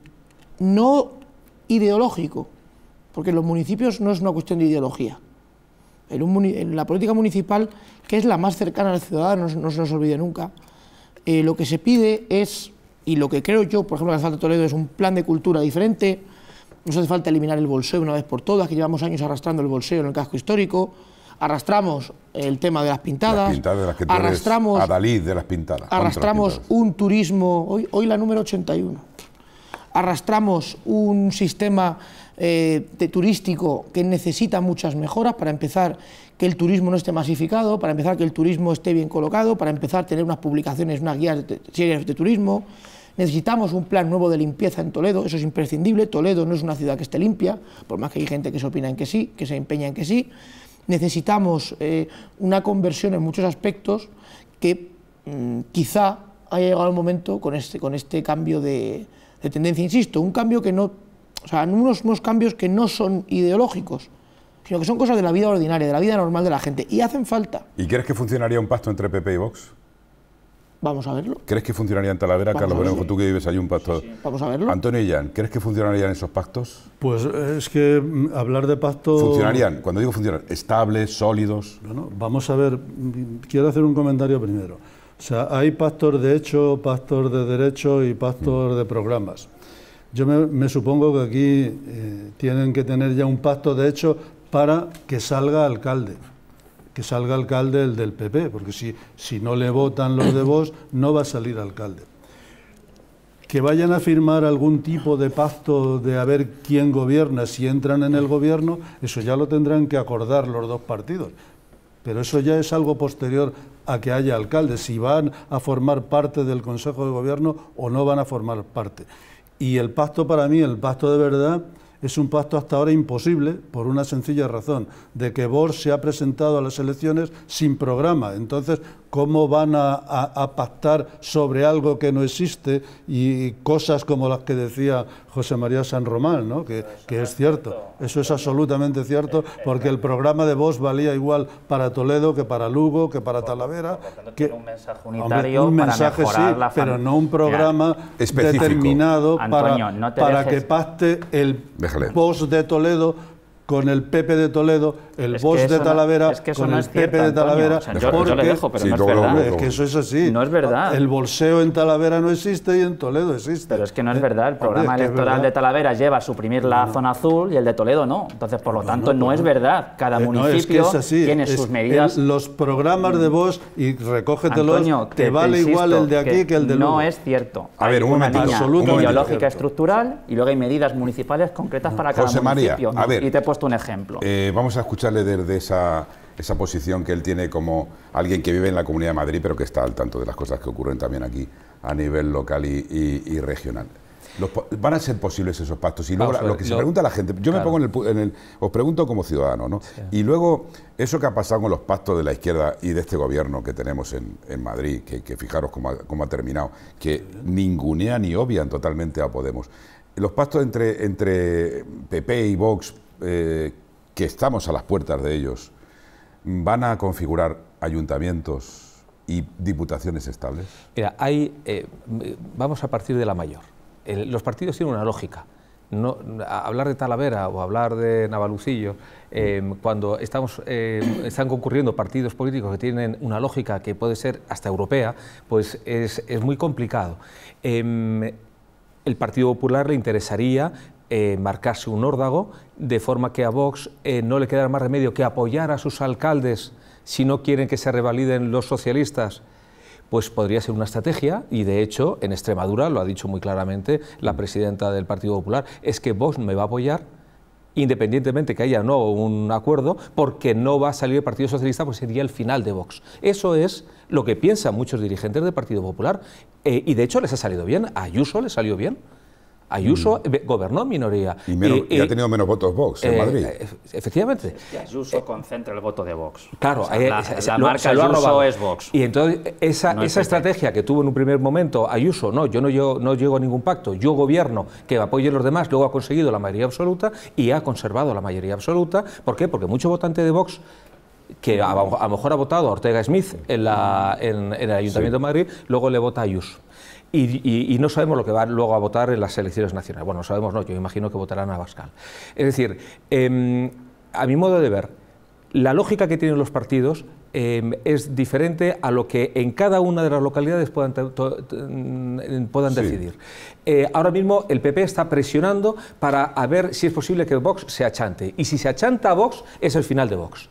no ideológico, porque en los municipios no es una cuestión de ideología. En, la política municipal, que es la más cercana al ciudadano, no, se nos olvide nunca, eh, lo que se pide es, y lo que creo yo, por ejemplo, que hace falta Toledo es un plan de cultura diferente, nos hace falta eliminar el bolseo una vez por todas, que llevamos años arrastrando el bolseo en el casco histórico, arrastramos el tema de las pintadas, arrastramos a Dalí de las pintadas, arrastramos un turismo, hoy, hoy la número 81, arrastramos un sistema eh, de turístico que necesita muchas mejoras para empezar que el turismo no esté masificado, para empezar que el turismo esté bien colocado, para empezar a tener unas publicaciones, unas guías de, series de turismo. Necesitamos un plan nuevo de limpieza en Toledo, eso es imprescindible. Toledo no es una ciudad que esté limpia, por más que hay gente que se opina en que sí, que se empeña en que sí necesitamos eh, una conversión en muchos aspectos que mm, quizá haya llegado el momento con este, con este cambio de, tendencia, insisto, un cambio que no, o sea, unos, unos cambios que no son ideológicos, sino que son cosas de la vida ordinaria, de la vida normal de la gente, y hacen falta. ¿Y crees que funcionaría un pacto entre PP y Vox? Vamos a verlo. ¿Crees que funcionaría en Talavera, Carlos Bueno, tú que vives allí un pacto? Vamos a verlo. Antonio Jan, ¿crees que funcionarían esos pactos? Pues eh, es que mm, hablar de pactos... ¿Funcionarían? Cuando digo funcionar, ¿estables, sólidos? Bueno, vamos a ver, quiero hacer un comentario primero. O sea, hay pactos de hecho, pactos de derecho y pactos mm. de programas. Yo me, supongo que aquí eh, tienen que tener ya un pacto de hecho para que salga alcalde que salga alcalde el del PP, porque si, si no le votan los de vos, no va a salir alcalde. Que vayan a firmar algún tipo de pacto de a ver quién gobierna, si entran en el gobierno, eso ya lo tendrán que acordar los dos partidos. Pero eso ya es algo posterior a que haya alcalde, si van a formar parte del Consejo de Gobierno o no van a formar parte. Y el pacto para mí, el pacto de verdad, es un pacto hasta ahora imposible por una sencilla razón, de que Bor se ha presentado a las elecciones sin programa. Entonces, ¿Cómo van a, pactar sobre algo que no existe y cosas como las que decía José María San Román, ¿no? que, es cierto? Eso es absolutamente cierto, porque el programa de voz valía igual para Toledo que para Lugo, que para Talavera. que, un mensaje unitario para pero no un programa determinado para, que pacte el voz de Toledo con el Pepe de Toledo, el es de Talavera, con el Pepe de Talavera. porque, sí, no, es verdad. que eso es así. No es verdad. El bolseo en Talavera no existe y en Toledo existe. Pero es que no es verdad. El eh, programa electoral de Talavera lleva a suprimir la zona azul y el de Toledo no. Entonces, por lo tanto, no, es verdad. Cada eh, municipio tiene sus medidas. los programas de VOZ mm. y recógetelo, te, vale igual el de aquí que, el de No es cierto. A ver, un momento. Ideológica estructural y luego hay medidas municipales concretas para cada municipio un ejemplo. Eh, vamos a escucharle desde esa, esa posición que él tiene como alguien que vive en la Comunidad de Madrid, pero que está al tanto de las cosas que ocurren también aquí a nivel local y, regional. ¿Van a ser posibles esos pactos? Y luego lo que se pregunta la gente, yo me pongo en el, Os pregunto como ciudadano, ¿no? Y luego, eso que ha pasado con los pactos de la izquierda y de este gobierno que tenemos en, Madrid, que, fijaros cómo ha, terminado, que ningunean y obvian totalmente a Podemos. Los pactos entre, entre PP y Vox eh, que estamos a las puertas de ellos, van a configurar ayuntamientos y diputaciones estables? Mira, hay, eh, vamos a partir de la mayor. los partidos tienen una lógica. No, hablar de Talavera o hablar de Navalucillo, eh, cuando estamos, están concurriendo partidos políticos que tienen una lógica que puede ser hasta europea, pues es, muy complicado. Em, el Partido Popular le interesaría eh, marcarse un órdago, de forma que a Vox eh, no le quedara más remedio que apoyar a sus alcaldes si no quieren que se revaliden los socialistas pues podría ser una estrategia y de hecho en Extremadura lo ha dicho muy claramente la presidenta del Partido Popular, es que Vox me va a apoyar independientemente que haya o no un acuerdo, porque no va a salir el Partido Socialista, pues sería el final de Vox. Eso es lo que piensan muchos dirigentes del Partido Popular eh, y de hecho les ha salido bien, a Ayuso le salió bien. Ayuso mm. gobernó minoría. Y, ha tenido menos votos Vox en eh, Madrid. Eh, efectivamente. Ayuso eh, concentra el voto de Vox. Claro, la, marca es Vox. Y entonces esa, estrategia que tuvo en un primer momento Ayuso, no, yo no, llego a ningún pacto, yo gobierno que apoye a los demás, luego ha conseguido la mayoría absoluta y ha conservado la mayoría absoluta. ¿Por qué? Porque mucho votante de Vox que a, lo mejor ha votado a Ortega Smith en, la, el Ayuntamiento de Madrid, luego le vota a Ayuso. Y, no sabemos lo que va luego a votar en las elecciones nacionales. Bueno, sabemos, no, yo imagino que votarán a Bascal. Es decir, em, a mi modo de ver, la lógica que tienen los partidos em, es diferente a lo que en cada una de las localidades puedan, mm, decidir. Eh, ahora mismo el PP está presionando para ver si es posible que Vox se achante. Y si se achanta a Vox, es el final de Vox.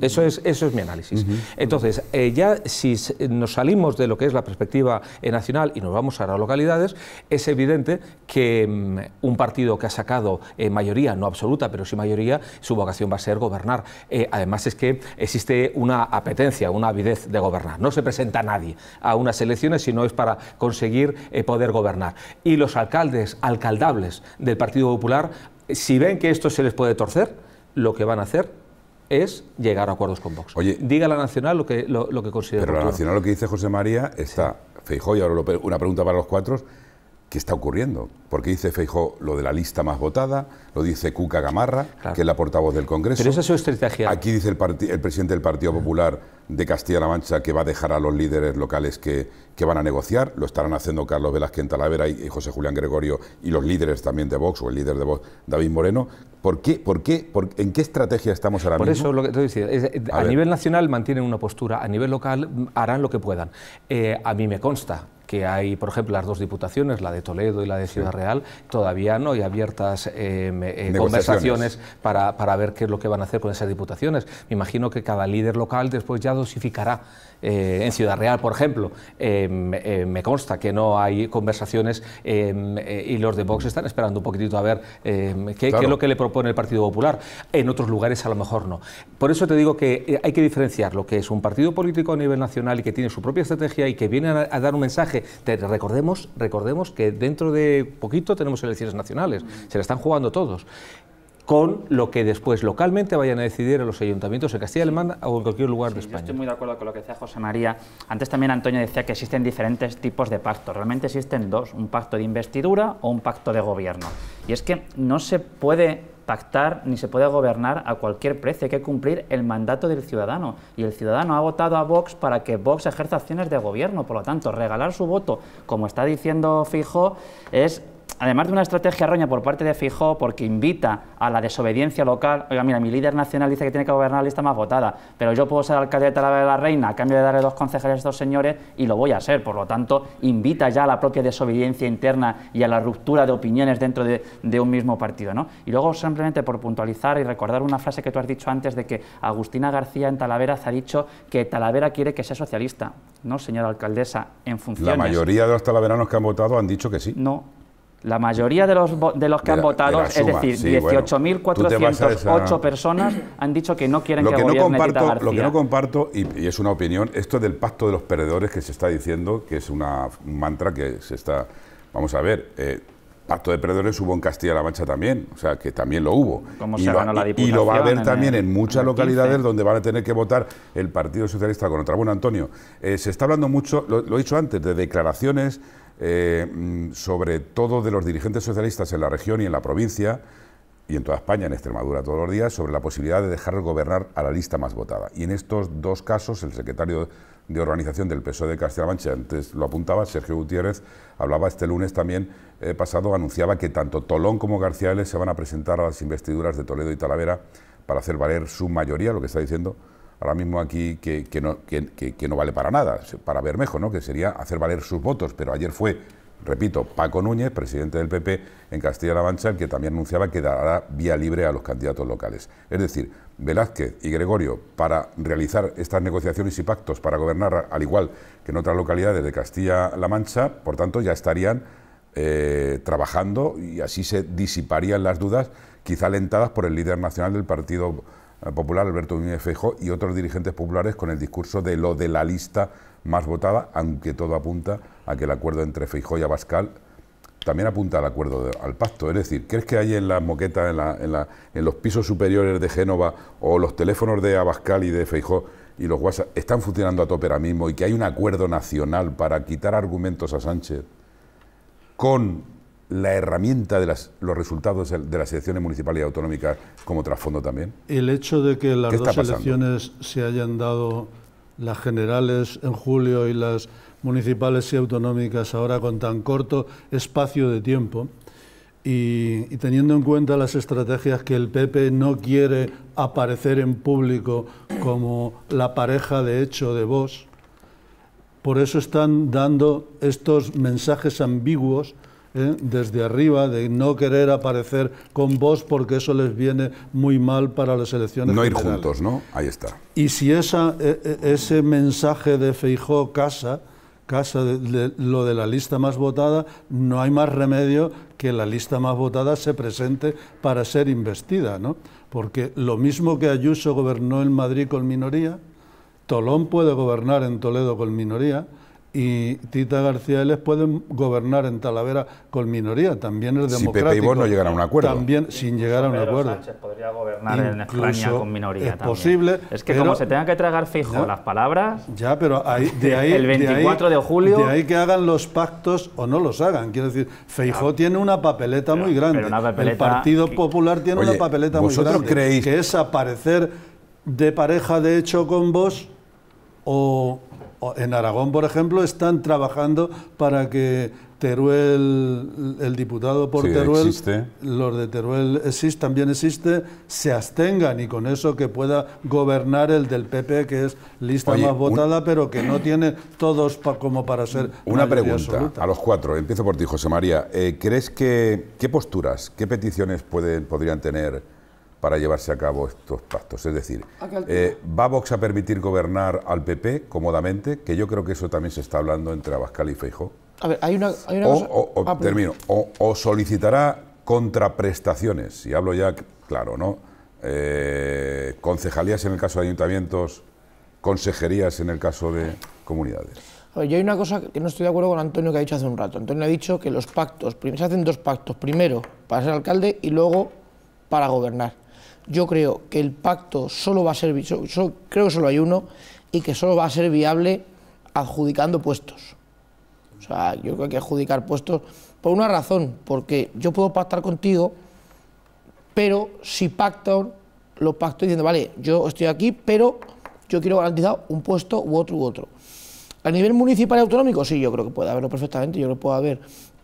Eso es, eso es mi análisis. Entonces, eh, ya si nos salimos de lo que es la perspectiva eh, nacional y nos vamos a las localidades, es evidente que mm, un partido que ha sacado eh, mayoría, no absoluta, pero sí mayoría, su vocación va a ser gobernar. además es que existe una apetencia, una avidez de gobernar. No se presenta nadie a unas elecciones si no es para conseguir poder gobernar. Y los alcaldes, alcaldables del Partido Popular, si ven que esto se les puede torcer, lo que van a hacer es llegar a acuerdos con Vox. Oye, Diga la Nacional lo que, lo, que considera. Pero la Nacional lo que dice José María está, sí. y ahora una pregunta para los cuatro, ¿qué está ocurriendo? porque dice Feijó lo de la lista más votada, lo dice Cuca Gamarra, que es la portavoz del Congreso. Pero esa es su estrategia. Aquí dice el, presidente del Partido Popular de Castilla-La Mancha que va a dejar a los líderes locales que, van a negociar, lo estarán haciendo Carlos Velázquez en Talavera y, José Julián Gregorio y los líderes también de Vox o el líder de Vox, David Moreno. ¿Por qué? ¿Por qué? Por, qué en qué estrategia estamos ahora mismo? Por eso lo que te decía, a, eh, nivel nacional mantienen una postura, a nivel local mm, harán lo que puedan. Eh, a mí me consta que hay, por ejemplo, las dos diputaciones, la de Toledo y la de Ciudad todavía no hay abiertas eh, eh, conversaciones para, ver qué es lo que van a hacer con esas diputaciones. Me imagino que cada líder local después ya dosificará. Eh, en Ciudad Real, por ejemplo, em, em, me consta que no hay conversaciones em, y los de Vox están esperando un poquitito a ver qué, es lo que le propone el Partido Popular. En otros lugares a lo mejor no. Por eso te digo que hay que diferenciar lo que es un partido político a nivel nacional y que tiene su propia estrategia y que viene a, dar un mensaje. Te recordemos, recordemos que dentro de tenemos elecciones nacionales, se la están jugando todos con lo que después localmente vayan a decidir en los ayuntamientos en Castilla y León o en cualquier lugar de España. estoy muy de acuerdo con lo que decía José María. Antes también Antonio decía que existen diferentes tipos de pactos. Realmente existen dos, un pacto de investidura o un pacto de gobierno. Y es que no se puede pactar ni se puede gobernar a cualquier precio, hay que cumplir el mandato del ciudadano. Y el ciudadano ha votado a Vox para que Vox ejerza acciones de gobierno, por lo tanto, regalar su voto, como está diciendo Fijo, es además de una estrategia roña por parte de Fijó, porque invita a la desobediencia local, oiga, mira, mi líder nacional dice que tiene que gobernar la lista más votada, pero yo puedo ser alcalde de Talavera de la Reina a cambio de darle dos concejales a estos señores y lo voy a hacer. por lo tanto, invita ya a la propia desobediencia interna y a la ruptura de opiniones dentro de, un mismo partido. ¿no? Y luego, simplemente por puntualizar y recordar una frase que tú has dicho antes de que Agustina García en Talavera ha dicho que Talavera quiere que sea socialista. No, señora alcaldesa, en función. La mayoría de los talaveranos que han votado han dicho que sí. No, la mayoría de los, de los que han votado, es decir, 18.408 personas han dicho que no quieren que, que no Lo que no comparto, y, es una opinión, esto del pacto de los perdedores que se está diciendo, que es una, mantra que se está... Vamos a ver, eh, pacto de perdedores hubo en Castilla-La Mancha también, o sea, que también lo hubo. Y lo, va a haber también en muchas localidades donde van a tener que votar el Partido Socialista con otra. Bueno, Antonio, eh, se está hablando mucho, lo he dicho antes, de declaraciones eh, mm, sobre todo de los dirigentes socialistas en la región y en la provincia, y en toda España, en Extremadura todos los días, sobre la posibilidad de dejar gobernar a la lista más votada. Y en estos dos casos, el secretario de organización del PSOE de Castilla-Mancha, antes lo apuntaba, Sergio Gutiérrez, hablaba este lunes también eh, pasado, anunciaba que tanto Tolón como García se van a presentar a las investiduras de Toledo y Talavera para hacer valer su mayoría, lo que está diciendo, ahora mismo aquí que, no, vale para nada, para Bermejo, ¿no? que sería hacer valer sus votos, pero ayer fue, repito, Paco Núñez, presidente del PP en Castilla-La Mancha, el que también anunciaba que dará vía libre a los candidatos locales. Es decir, Velázquez y Gregorio, para realizar estas negociaciones y pactos para gobernar, al igual que en otras localidades de Castilla-La Mancha, por tanto, ya estarían eh, trabajando y así se disiparían las dudas, quizá alentadas por el líder nacional del Partido eh, popular, Alberto Núñez Feijó, y otros dirigentes populares con el discurso de lo de la lista más votada, aunque todo apunta a que el acuerdo entre feijóo y Abascal también apunta al acuerdo, al pacto. Es decir, ¿crees que hay en las moquetas, en, la, en, la, en, los pisos superiores de Génova o los teléfonos de Abascal y de feijóo y los WhatsApp están funcionando a tope ahora mismo y que hay un acuerdo nacional para quitar argumentos a Sánchez con la herramienta de las, los resultados de las elecciones municipales y autonómicas como trasfondo también? El hecho de que las dos elecciones se hayan dado, las generales en julio y las municipales y autonómicas ahora con tan corto espacio de tiempo, y, teniendo en cuenta las estrategias que el PP no quiere aparecer en público como la pareja de hecho de voz por eso están dando estos mensajes ambiguos ¿eh? desde arriba, de no querer aparecer con vos porque eso les viene muy mal para las elecciones. No ir juntos, ¿no? Ahí está. Y si e, e, ese mensaje de Feijó casa, casa de, lo de la lista más votada, no hay más remedio que la lista más votada se presente para ser investida, ¿no? Porque lo mismo que Ayuso gobernó en Madrid con minoría, Tolón puede gobernar en Toledo con minoría, y Tita García les pueden gobernar en Talavera con minoría, también es democrático. Si y vos no a un acuerdo. También sin llegar a un acuerdo. Sánchez podría gobernar en España con minoría. Es posible. Es que como se tenga que tragar fijo las palabras. Ya, pero hay, de ahí. El 24 de, julio. De ahí que hagan los pactos o no los hagan. Quiero decir, Feijó tiene una papeleta muy grande. el Partido Popular tiene una papeleta muy grande. Vosotros Creéis... Que es aparecer de pareja de hecho con vos o en Aragón, por ejemplo, están trabajando para que Teruel, el diputado por Teruel, los de Teruel existe también existe, se abstengan y con eso que pueda gobernar el del PP, que es lista más votada, pero que no tiene todos como para ser. Una pregunta a los cuatro, empiezo por ti, José María. Eh, ¿Crees que qué posturas, qué peticiones pueden, podrían tener? para llevarse a cabo estos pactos. Es decir, eh, ¿va Vox a permitir gobernar al PP cómodamente? Que yo creo que eso también se está hablando entre Abascal y Feijo. A ver, hay una, cosa... o, ah, termino. O, solicitará contraprestaciones, y hablo ya, claro, ¿no? Eh, concejalías en el caso de ayuntamientos, consejerías en el caso de comunidades. A yo hay una cosa que no estoy de acuerdo con Antonio que ha dicho hace un rato. Antonio ha dicho que los pactos, se hacen dos pactos, primero para ser alcalde y luego para gobernar. Yo creo que el pacto solo va a ser, yo, creo que solo hay uno y que solo va a ser viable adjudicando puestos. O sea, yo creo que hay que adjudicar puestos por una razón, porque yo puedo pactar contigo, pero si pacto, lo pacto diciendo, vale, yo estoy aquí, pero yo quiero garantizar un puesto u otro u otro. A nivel municipal y autonómico, sí, yo creo que puede haberlo perfectamente, yo lo puedo puede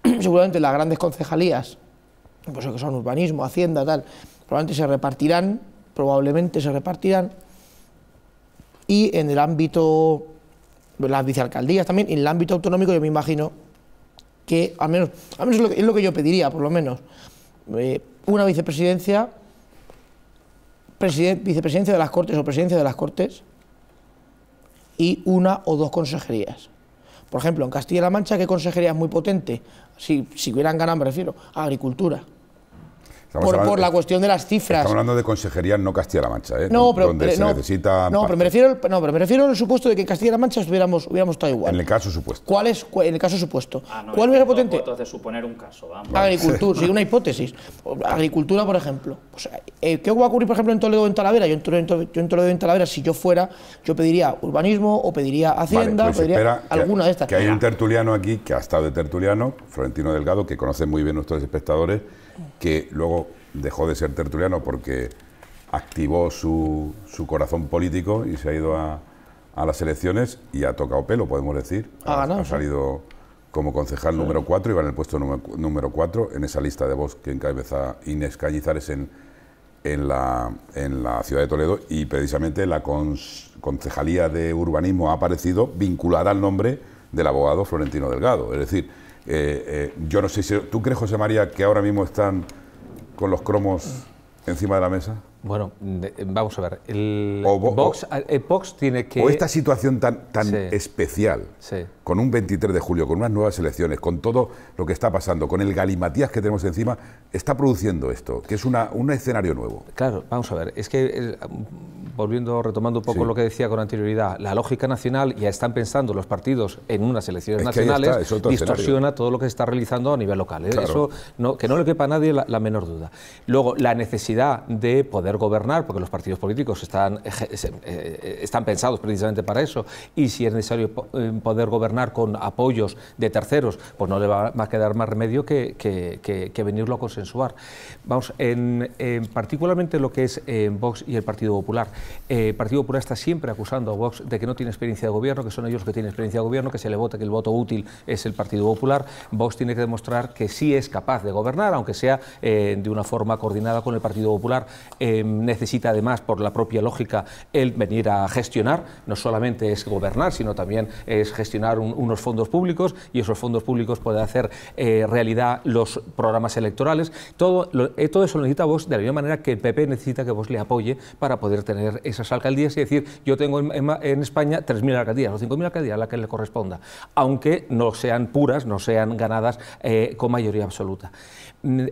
haber seguramente las grandes concejalías, pues que son urbanismo, hacienda, tal, probablemente se repartirán, probablemente se repartirán, y en el ámbito, las vicealcaldías también, y en el ámbito autonómico yo me imagino que, al menos, es lo que yo pediría, por lo menos, eh, una vicepresidencia, vicepresidencia de las Cortes o presidencia de las Cortes, y una o dos consejerías. Por ejemplo, en Castilla-La Mancha, ¿qué consejería es muy potente? Si, si hubieran ganado, me refiero, agricultura. Por, la cuestión de las cifras. Estamos hablando de consejería... no Castilla-La Mancha, ¿eh? No, pero, donde se necesita. No, pero me refiero, no, pero me al supuesto de que en Castilla-La Mancha hubiéramos, hubiéramos estado igual. En el caso supuesto. ¿Cuál es en el caso supuesto? cuál ah, no, ¿Cuál potente? de suponer un caso, Agricultura, sí, una hipótesis. Agricultura, por ejemplo. Eh, ¿Qué va a ocurrir, por ejemplo, en Toledo o en Talavera? Yo en, Toledo, yo en Talavera, si yo fuera, yo pediría urbanismo o pediría Hacienda, pues pediría alguna de estas. Que hay un tertuliano aquí que ha estado de tertuliano, Florentino Delgado, que conoce muy bien nuestros espectadores que luego dejó de ser tertuliano porque activó su, corazón político y se ha ido a, las elecciones y ha tocado pelo, podemos decir. Ha, salido como concejal número 4 y en el puesto número 4 en esa lista de voz que encabeza Inés Cañizares en, la, en la ciudad de Toledo y precisamente la concejalía de urbanismo ha aparecido vinculada al nombre del abogado Florentino Delgado. Es decir, eh, eh, yo no sé si. ¿Tú crees, José María, que ahora mismo están con los cromos encima de la mesa? Bueno, vamos a ver. El, o, eh, tiene que. O esta situación tan, tan especial con un 23 de julio, con unas nuevas elecciones, con todo lo que está pasando, con el galimatías que tenemos encima, está produciendo esto, que es una, un escenario nuevo. Claro, vamos a ver, es que eh, volviendo, retomando un poco lo que decía con anterioridad, la lógica nacional, ya están pensando los partidos en unas elecciones nacionales, distorsiona todo lo que se está realizando a nivel local. ¿eh? Eso no, que no le quepa a nadie la, la, menor duda. Luego, la necesidad de poder gobernar, porque los partidos políticos están, eh, están pensados precisamente para eso, y si es necesario poder gobernar, con apoyos de terceros, pues no le va, a quedar más remedio que venirlo a consensuar. Vamos, en, particularmente lo que es eh, Vox y el Partido Popular. Eh, el Partido Popular está siempre acusando a Vox de que no tiene experiencia de gobierno, que son ellos los que tienen experiencia de gobierno, que se le vota, que el voto útil es el Partido Popular. Vox tiene que demostrar que sí es capaz de gobernar, aunque sea eh, de una forma coordinada con el Partido Popular. necesita además, por la propia lógica, el venir a gestionar. No solamente es gobernar, sino también es gestionar unos fondos públicos y esos fondos públicos pueden hacer realidad los programas electorales. Todo lo, eh, todo eso lo necesita vos de la misma manera que el PP necesita que vos le apoye para poder tener esas alcaldías y decir, yo tengo en, España 3.000 alcaldías o 5.000 alcaldías, a la que le corresponda, aunque no sean puras, no sean ganadas eh, con mayoría absoluta. Mm,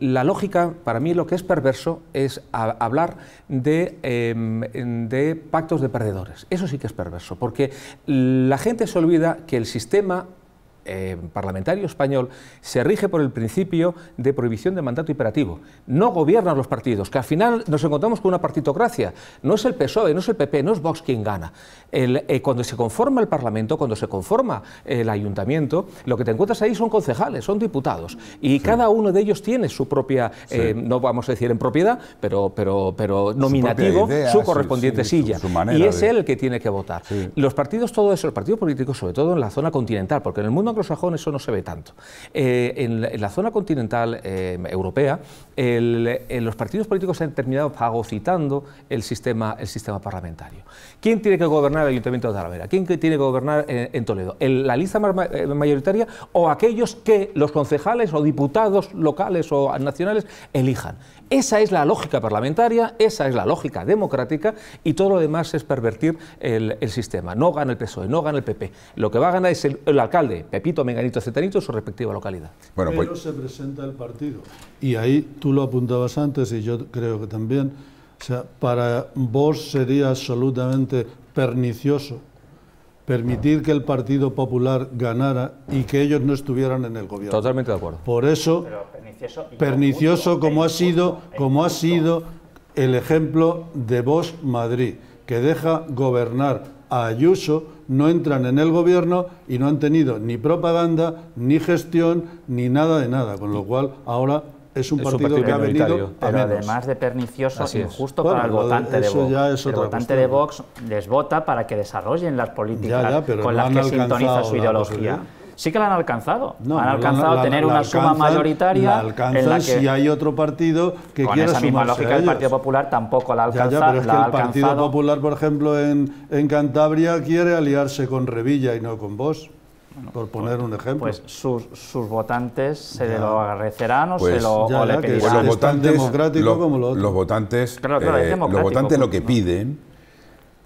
la lógica, para mí lo que es perverso es hablar em, de pactos de perdedores. Eso sí que es perverso, porque la gente se olvida que el sistema eh, parlamentario español se rige por el principio de prohibición de mandato imperativo. No gobiernan los partidos, que al final nos encontramos con una partitocracia. No es el PSOE, no es el PP, no es Vox quien gana. Eh, cuando se conforma el Parlamento, cuando se conforma el ayuntamiento, lo que te encuentras ahí son concejales, son diputados. Y cada uno de ellos tiene su propia, eh, no vamos a decir en propiedad, pero, pero, pero nominativo, su, correspondiente silla. y es él el que tiene que votar. Los partidos, todo eso, el partidos políticos, sobre todo en la zona continental, porque en el mundo sajones eso no se ve tanto. Eh, en, la zona continental eh, europea, los partidos políticos han terminado pagocitando el sistema, el sistema parlamentario. ¿Quién tiene que gobernar el Ayuntamiento de Talavera? ¿Quién tiene que gobernar eh, en, Toledo? en ¿La lista mayoritaria o aquellos que los concejales o diputados locales o nacionales elijan? Esa es la lógica parlamentaria, esa es la lógica democrática y todo lo demás es pervertir el, sistema. No gana el PSOE, no gana el PP. Lo que va a ganar es el, alcalde, Pepito, Menganito, Cetanito, su respectiva localidad. Pero pues- se presenta el partido. Y ahí tú lo apuntabas antes y yo creo que también. O sea, para vos sería absolutamente pernicioso permitir que el Partido Popular ganara y que ellos no estuvieran en el gobierno. Totalmente de acuerdo. Por eso, pernicioso, como, ha sido, como ha sido el ejemplo de Vox Madrid, que deja gobernar a Ayuso, no entran en el gobierno y no han tenido ni propaganda, ni gestión, ni nada de nada, con lo cual ahora es un, partido, que ha venido pero además de pernicioso Así injusto para el votante de, Vox. votante de Vox les vota para que desarrollen las políticas con las que sintoniza su ideología. Sí que la han alcanzado. han alcanzado tener una suma mayoritaria. en la que, si hay otro partido que con quiera esa misma lógica el Partido Popular tampoco la alcanza pero el Partido Popular, por ejemplo, en, en Cantabria quiere aliarse con Revilla y no con Vox por poner pues, un ejemplo. Pues sus, sus votantes se lo agradecerán o, se lo, los votantes, eh, democrático como Los votantes, los votantes lo que piden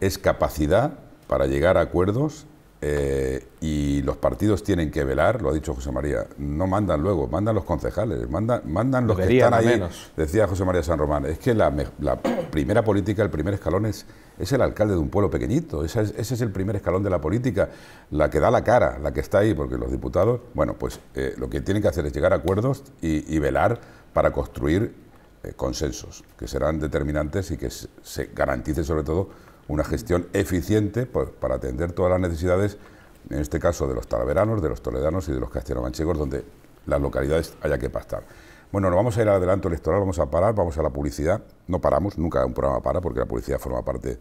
es capacidad para llegar a acuerdos eh, y los partidos tienen que velar, lo ha dicho José María, no mandan luego, mandan los concejales, mandan, mandan los que están ahí, decía José María San Román. Es que la, primera política, el primer escalón es, es el alcalde de un pueblo pequeñito, ese es, el primer escalón de la política, la que da la cara, la que está ahí, porque los diputados, bueno, pues eh, lo que tienen que hacer es llegar a acuerdos y, velar para construir eh, consensos que serán determinantes y que se garantice sobre todo una gestión eficiente pues, para atender todas las necesidades, en este caso de los talaveranos, de los toledanos y de los castellano-manchegos, donde las localidades haya que pastar. Bueno, nos vamos a ir al adelanto electoral, vamos a parar, vamos a la publicidad. No paramos, nunca un programa para, porque la publicidad forma parte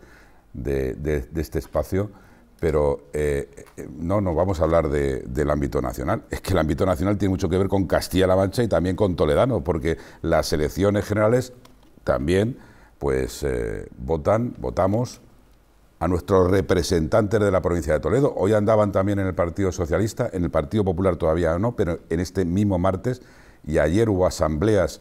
de, este espacio, pero eh, eh, no nos vamos a hablar del ámbito nacional. Es que el ámbito nacional tiene mucho que ver con Castilla-La Mancha y también con Toledano, porque las elecciones generales también, pues, eh, votan, votamos a nuestros representantes de la provincia de Toledo. Hoy andaban también en el Partido Socialista, en el Partido Popular todavía no, pero en este mismo martes y ayer hubo asambleas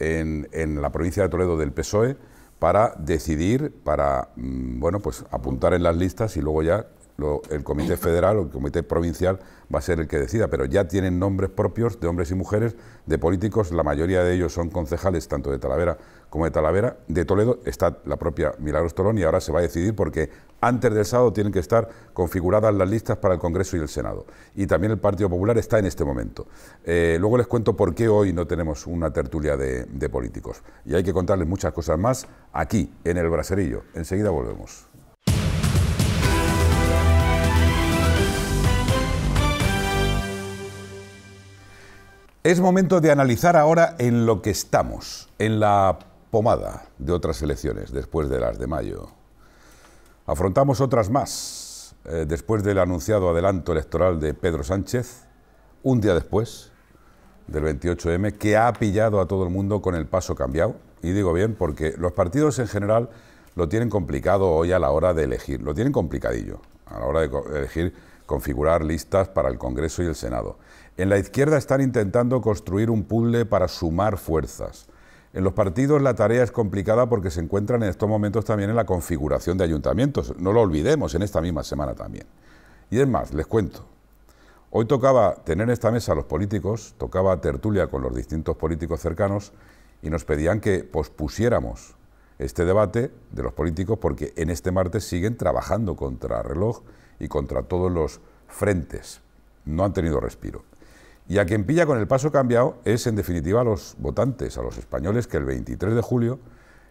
en, la provincia de Toledo del PSOE para decidir, para mm, bueno, pues apuntar en las listas y luego ya el comité federal o el comité provincial va a ser el que decida, pero ya tienen nombres propios de hombres y mujeres, de políticos, la mayoría de ellos son concejales tanto de Talavera como de Talavera, de Toledo está la propia Milagros Tolón y ahora se va a decidir porque antes del sábado tienen que estar configuradas las listas para el Congreso y el Senado. Y también el Partido Popular está en este momento. Eh, luego les cuento por qué hoy no tenemos una tertulia de, de políticos. Y hay que contarles muchas cosas más aquí, en el Braserillo. Enseguida volvemos. Es momento de analizar ahora en lo que estamos, en la pomada de otras elecciones después de las de mayo. Afrontamos otras más eh, después del anunciado adelanto electoral de Pedro Sánchez, un día después del 28M, que ha pillado a todo el mundo con el paso cambiado. Y digo bien porque los partidos en general lo tienen complicado hoy a la hora de elegir, lo tienen complicadillo a la hora de elegir configurar listas para el Congreso y el Senado. En la izquierda están intentando construir un puzzle para sumar fuerzas. En los partidos la tarea es complicada porque se encuentran en estos momentos también en la configuración de ayuntamientos. No lo olvidemos, en esta misma semana también. Y es más, les cuento. Hoy tocaba tener en esta mesa a los políticos, tocaba tertulia con los distintos políticos cercanos y nos pedían que pospusiéramos este debate de los políticos porque en este martes siguen trabajando contra reloj y contra todos los frentes. No han tenido respiro. Y a quien pilla con el paso cambiado es, en definitiva, a los votantes, a los españoles que el 23 de julio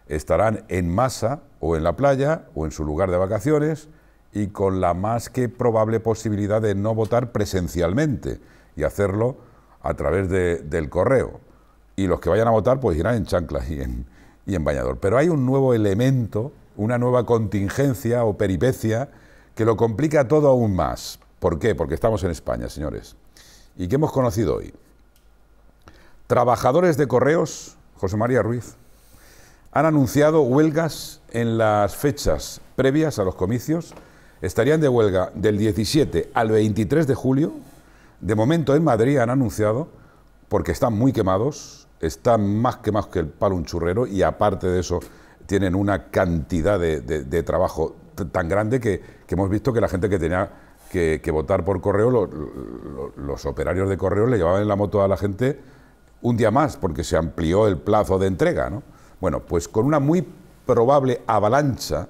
estarán en masa o en la playa o en su lugar de vacaciones y con la más que probable posibilidad de no votar presencialmente y hacerlo a través del correo. Y los que vayan a votar pues irán en chanclas y en, y en bañador. Pero hay un nuevo elemento, una nueva contingencia o peripecia que lo complica todo aún más. ¿Por qué? Porque estamos en España, señores y que hemos conocido hoy. Trabajadores de correos, José María Ruiz, han anunciado huelgas en las fechas previas a los comicios. Estarían de huelga del 17 al 23 de julio. De momento en Madrid han anunciado, porque están muy quemados, están más quemados que el palo un churrero y aparte de eso tienen una cantidad de, trabajo tan grande que hemos visto que la gente que tenía que, votar por correo, los operarios de correo le llevaban en la moto a la gente un día más, porque se amplió el plazo de entrega. ¿no? Bueno, pues con una muy probable avalancha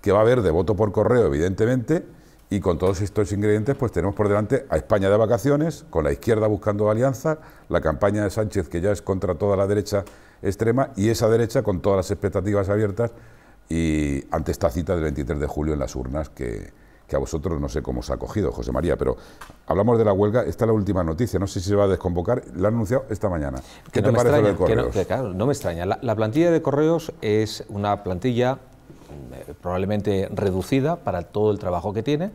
que va a haber de voto por correo, evidentemente, y con todos estos ingredientes, pues tenemos por delante a España de vacaciones, con la izquierda buscando alianza, la campaña de Sánchez, que ya es contra toda la derecha extrema, y esa derecha con todas las expectativas abiertas, y ante esta cita del 23 de julio en las urnas que, que a vosotros no sé cómo os ha cogido, José María, pero hablamos de la huelga, está la última noticia, no sé si se va a desconvocar, la han anunciado esta mañana. ¿Qué te parece no, no me extraña. La, plantilla de Correos es una plantilla eh, probablemente reducida para todo el trabajo que tiene,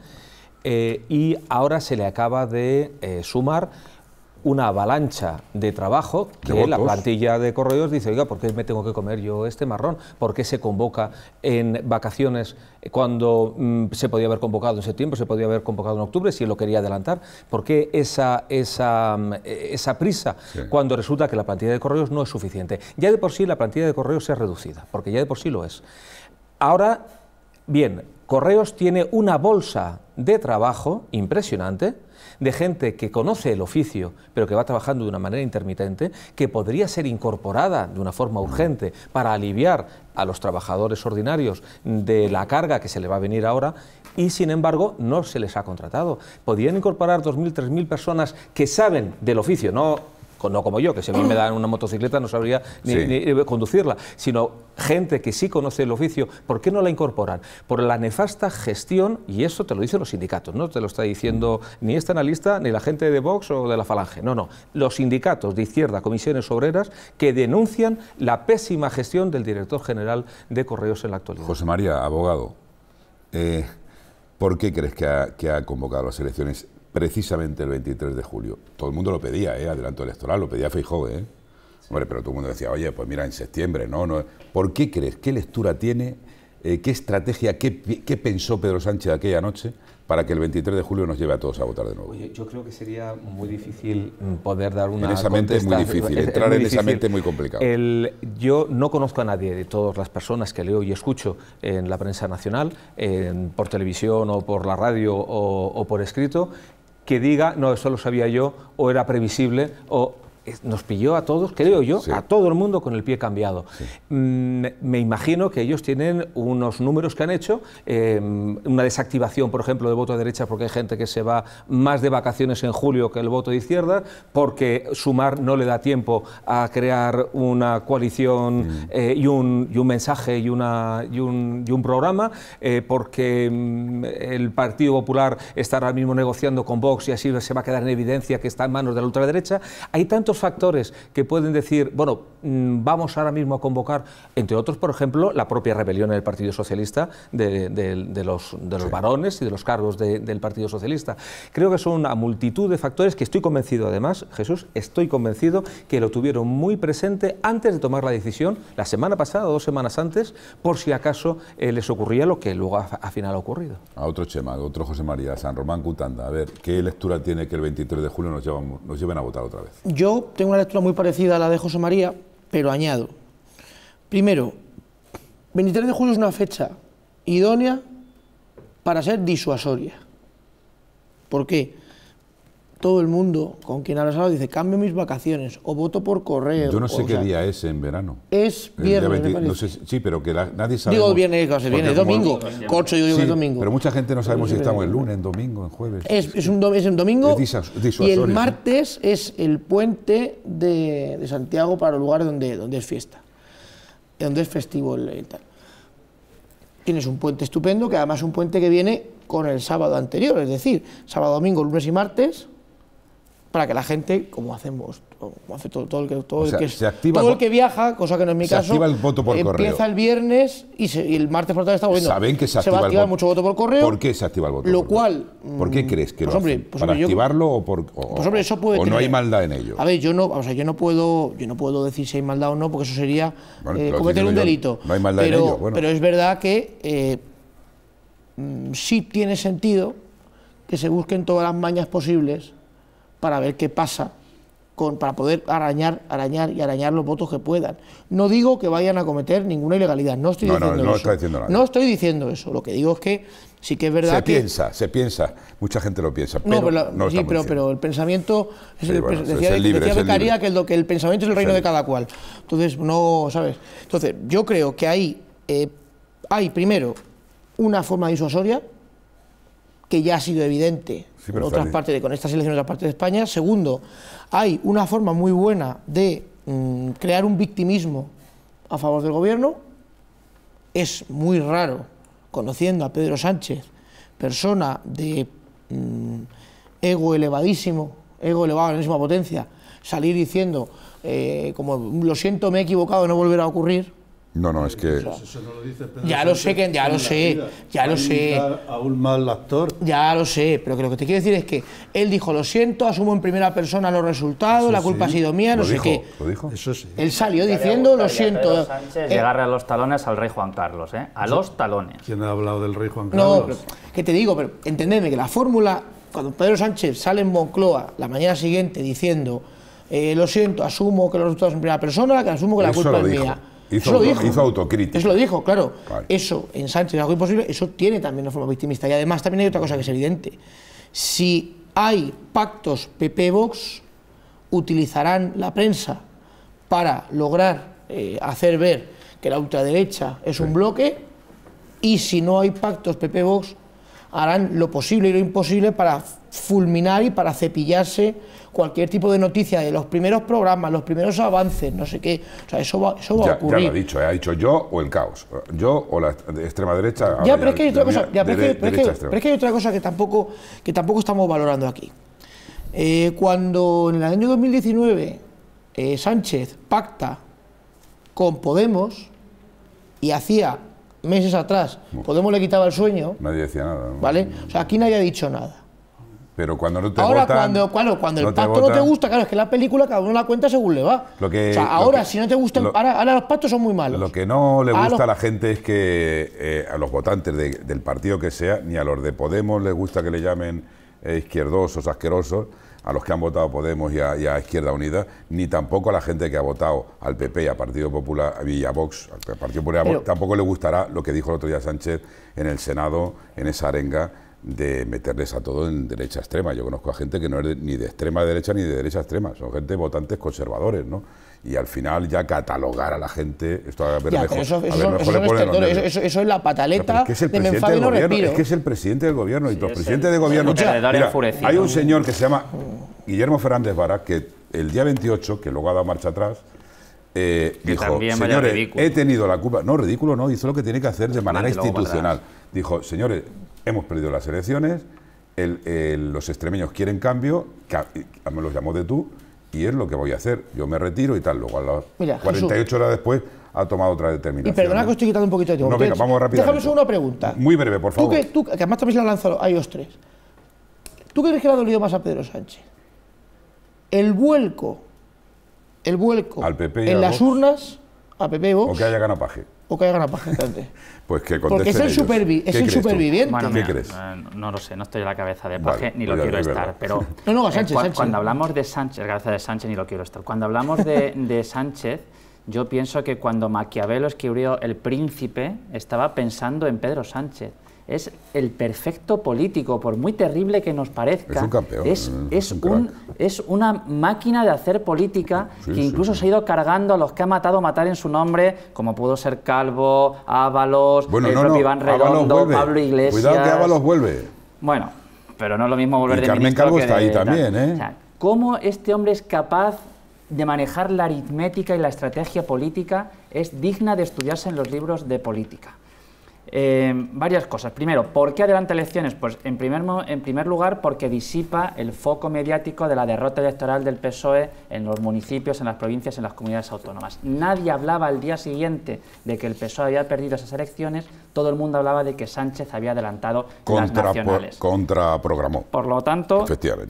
eh, y ahora se le acaba de eh, sumar una avalancha de trabajo que la plantilla de correos dice, oiga, ¿por qué me tengo que comer yo este marrón? ¿Por qué se convoca en vacaciones cuando mm, se podía haber convocado en septiembre, se podía haber convocado en octubre si él lo quería adelantar? ¿Por qué esa, mm, prisa cuando resulta que la plantilla de correos no es suficiente? Ya de por sí la plantilla de correos es reducida, porque ya de por sí lo es. Ahora, bien, correos tiene una bolsa de trabajo impresionante, de gente que conoce el oficio, pero que va trabajando de una manera intermitente, que podría ser incorporada de una forma urgente para aliviar a los trabajadores ordinarios de la carga que se le va a venir ahora y sin embargo no se les ha contratado. Podrían incorporar 2.000, 3.000 personas que saben del oficio, no no como yo, que si a mí me dan una motocicleta no sabría ni, conducirla, sino gente que sí conoce el oficio, ¿por qué no la incorporan? Por la nefasta gestión, y eso te lo dicen los sindicatos, no te lo está diciendo ni este analista, ni la gente de Vox o de la Falange, no, no, los sindicatos de izquierda, comisiones obreras, que denuncian la pésima gestión del director general de Correos en la actualidad. José María, abogado, eh, ¿por qué crees que ha convocado las elecciones precisamente el 23 de julio. Todo el mundo lo pedía, ¿eh? adelanto electoral, lo pedía Feijóo, ¿eh? Hombre, pero todo el mundo decía, oye, pues mira, en septiembre, ¿no? no por qué crees? ¿Qué lectura tiene? Eh, ¿Qué estrategia? Qué, pensó Pedro Sánchez aquella noche para que el 23 de julio nos lleve a todos a votar de nuevo? yo creo que sería muy difícil mm, poder dar una... En esa mente es muy difícil, entrar en esa mente es muy complicado. yo no conozco a nadie de todas las personas que leo y escucho en la prensa nacional, por televisión o por la radio o por escrito, que diga, no, eso lo sabía yo, o era previsible, o nos pilló a todos, creo yo, a todo el mundo con el pie cambiado. Mm, me imagino que ellos tienen unos números que han hecho, em, una desactivación, por ejemplo, de voto de derecha, porque hay gente que se va más de vacaciones en julio que el voto de izquierda, porque sumar no le da tiempo a crear una coalición mm. eh, y, un, mensaje y, una, y, un, programa, eh, porque mm, el Partido Popular está ahora mismo negociando con Vox y así se va a quedar en evidencia que está en manos de la ultraderecha. Hay tantos factores que pueden decir, bueno, mm, vamos ahora mismo a convocar, entre otros, por ejemplo, la propia rebelión en el Partido Socialista de, los, de los varones y de los cargos del Partido Socialista. Creo que son una multitud de factores que estoy convencido, además, Jesús, estoy convencido que lo tuvieron muy presente antes de tomar la decisión, la semana pasada, dos semanas antes, por si acaso eh, les ocurría lo que luego al final ha ocurrido. A otro Chema, a otro José María, San Román Cutanda, a ver, ¿qué lectura tiene que el 23 de julio nos, lleven a votar otra vez? Yo tengo una lectura muy parecida a la de José María, pero añado. Primero, 23 de julio es una fecha idónea para ser disuasoria. ¿Por qué? todo el mundo con quien hablas ahora dice, cambio mis vacaciones o voto por correo. Yo no sé qué día es en verano. Es viernes, sí, pero que nadie sabe. Digo viernes, viene domingo. yo digo domingo. Pero mucha gente no sabemos si estamos el lunes, en domingo, en jueves. Es, es, un, es un domingo. y el martes es el puente de, Santiago para el lugar donde, donde es fiesta, donde es festivo el, tal. Tienes un puente estupendo, que además es un puente que viene con el sábado anterior, es decir, sábado, domingo, lunes y martes, para que la gente, como hacemos, como hace todo, el que, todo el, que, todo el, que viaja, cosa que no es mi caso, activa el voto por empieza el viernes y, el martes por la tarde está volviendo. Saben que se, se va a activar mucho voto por correo. ¿Por qué se activa el voto? Lo por cual. ¿Por qué mm, crees que pues lo hombre, pues ¿Para activarlo o por.? Pues no hay maldad en ello. A ver, yo no, o sea, yo no puedo, yo no puedo decir si hay maldad o no, porque eso sería eh, cometer un delito. No hay maldad pero, en ello. Pero es verdad que eh, mm, sí tiene sentido que se busquen todas las mañas posibles para ver qué pasa, con, para poder arañar, arañar y arañar los votos que puedan. No digo que vayan a cometer ninguna ilegalidad, no estoy diciendo no eso. diciendo No estoy diciendo eso, lo que digo es que sí que es verdad se que... Se piensa, se piensa, mucha gente lo piensa, pero no, pero, sí, pero, el pensamiento... decía, que el, que el, pensamiento es el reino de cada cual. Entonces, no, ¿sabes? Entonces, yo creo que ahí eh, hay, primero, una forma disuasoria que ya ha sido evidente con otras partes de, con esta selección de otras partes de España. Segundo, hay una forma muy buena de mm, crear un victimismo a favor del gobierno. Es muy raro, conociendo a Pedro Sánchez, persona de mm, ego elevadísimo, ego elevado a la misma potencia, salir diciendo, eh, como lo siento, me he equivocado, no volverá a ocurrir. No, no, es que... ya lo sé, que, ya lo sé, ya lo sé. mal actor. Ya lo sé, pero que lo que te quiero decir es que él dijo, lo siento, asumo en primera persona los resultados, la culpa ha sido mía, no sé qué. Lo dijo, eso sí. Él salió diciendo, lo siento... Eh, llegarle a los talones al rey Juan Carlos, ¿eh? A los talones. ¿Quién ha hablado del rey Juan Carlos? No, que te digo, pero entendeme que la fórmula, cuando Pedro Sánchez sale en Moncloa la mañana siguiente diciendo, eh, lo siento, asumo que los resultados en primera persona, que asumo que la culpa es mía Hizo, eso lo dijo. hizo autocrítica. Eso lo dijo, claro. Eso, en Sánchez, algo imposible, eso tiene también una forma victimista. Y además también hay otra cosa que es evidente. Si hay pactos PP-Vox, utilizarán la prensa para lograr eh, hacer ver que la ultraderecha es un bloque y si no hay pactos PP-Vox, harán lo posible y lo imposible para fulminar y para cepillarse cualquier tipo de noticia de los primeros programas, los primeros avances, no sé qué. O sea, eso va, a ocurrir. Ya lo ha dicho, ¿eh? ha dicho yo o el caos. Yo o la extrema derecha. Ya, pero es que hay otra cosa. que, que tampoco, que tampoco estamos valorando aquí. Eh, cuando en el año 2019 eh, Sánchez pacta con Podemos y hacía meses atrás Podemos le quitaba el sueño. Nadie decía nada. ¿Vale? O sea, aquí nadie ha dicho nada. Pero cuando no te ahora, cuando, cuando el pacto no te gusta, claro, es que la película cada uno la cuenta según le va. Lo que, o sea, ahora, si no te gustan, ahora, los pactos son muy malos. Lo que no le gusta a, la gente es que eh, a los votantes del partido que sea, ni a los de Podemos les gusta que le llamen eh, izquierdosos, asquerosos, a los que han votado Podemos y a, Izquierda Unida, ni tampoco a la gente que ha votado al PP y Partido Popular y a Vox, al Partido Popular, tampoco le gustará lo que dijo el otro día Sánchez en el Senado, en esa arenga de meterles a todo en derecha extrema. Yo conozco a gente que no es ni de extrema derecha ni de derecha extrema, son gente votantes conservadores, ¿no? Y al final ya catalogar a la gente, esto a ver mejor, eso, es la pataleta que es de Es que es el presidente del gobierno y los presidentes de gobierno... hay un señor que se llama Guillermo Fernández Vara que el día 28, que luego ha dado marcha atrás, eh, dijo, señores, he tenido la culpa... No, ridículo no, hizo lo que tiene que hacer de pues manera institucional dijo, señores, hemos perdido las elecciones, los extremeños quieren cambio, me los llamó de tú, y es lo que voy a hacer, yo me retiro y tal, luego a las 48 horas después ha tomado otra determinación. Y perdona ¿eh? que os estoy quitando un poquito de tiempo. No, venga, vamos rápido. Déjame solo una pregunta. Muy breve, por favor. Tú que, tú, además también se la han lanzado a tres. ¿Tú crees que le ha dolido más a Pedro Sánchez? ¿El vuelco, el vuelco en las urnas, a PP y Vox? O que haya ganado paje o que haya ganado paja Pues que Porque es el, superviviente. ¿Qué crees? Eh, no, lo sé, no estoy en la cabeza de Paje, ni pues lo quiero estar. Pero, no, no, Sánchez, Cuando hablamos de Sánchez, cabeza de Sánchez, ni lo quiero estar. Cuando hablamos de Sánchez, yo pienso que cuando Maquiavelo escribió El Príncipe, estaba pensando en Pedro Sánchez es el perfecto político, por muy terrible que nos parezca. Es un campeón. Es, una máquina de hacer política que incluso se ha ido cargando a los que ha matado matar en su nombre, como pudo ser Calvo, Ábalos, el propio Iván Redondo, Pablo Iglesias. Cuidado que Ábalos vuelve. Bueno, pero no es lo mismo volver de Carmen Calvo está ahí también, ¿eh? ¿Cómo este hombre es capaz de manejar la aritmética y la estrategia política es digna de estudiarse en los libros de política. Eh, varias cosas. Primero, ¿por qué adelanta elecciones? Pues en primer, en primer lugar porque disipa el foco mediático de la derrota electoral del PSOE en los municipios, en las provincias, en las comunidades autónomas. Nadie hablaba al día siguiente de que el PSOE había perdido esas elecciones todo el mundo hablaba de que Sánchez había adelantado contra las nacionales. contraprogramó. Por lo tanto,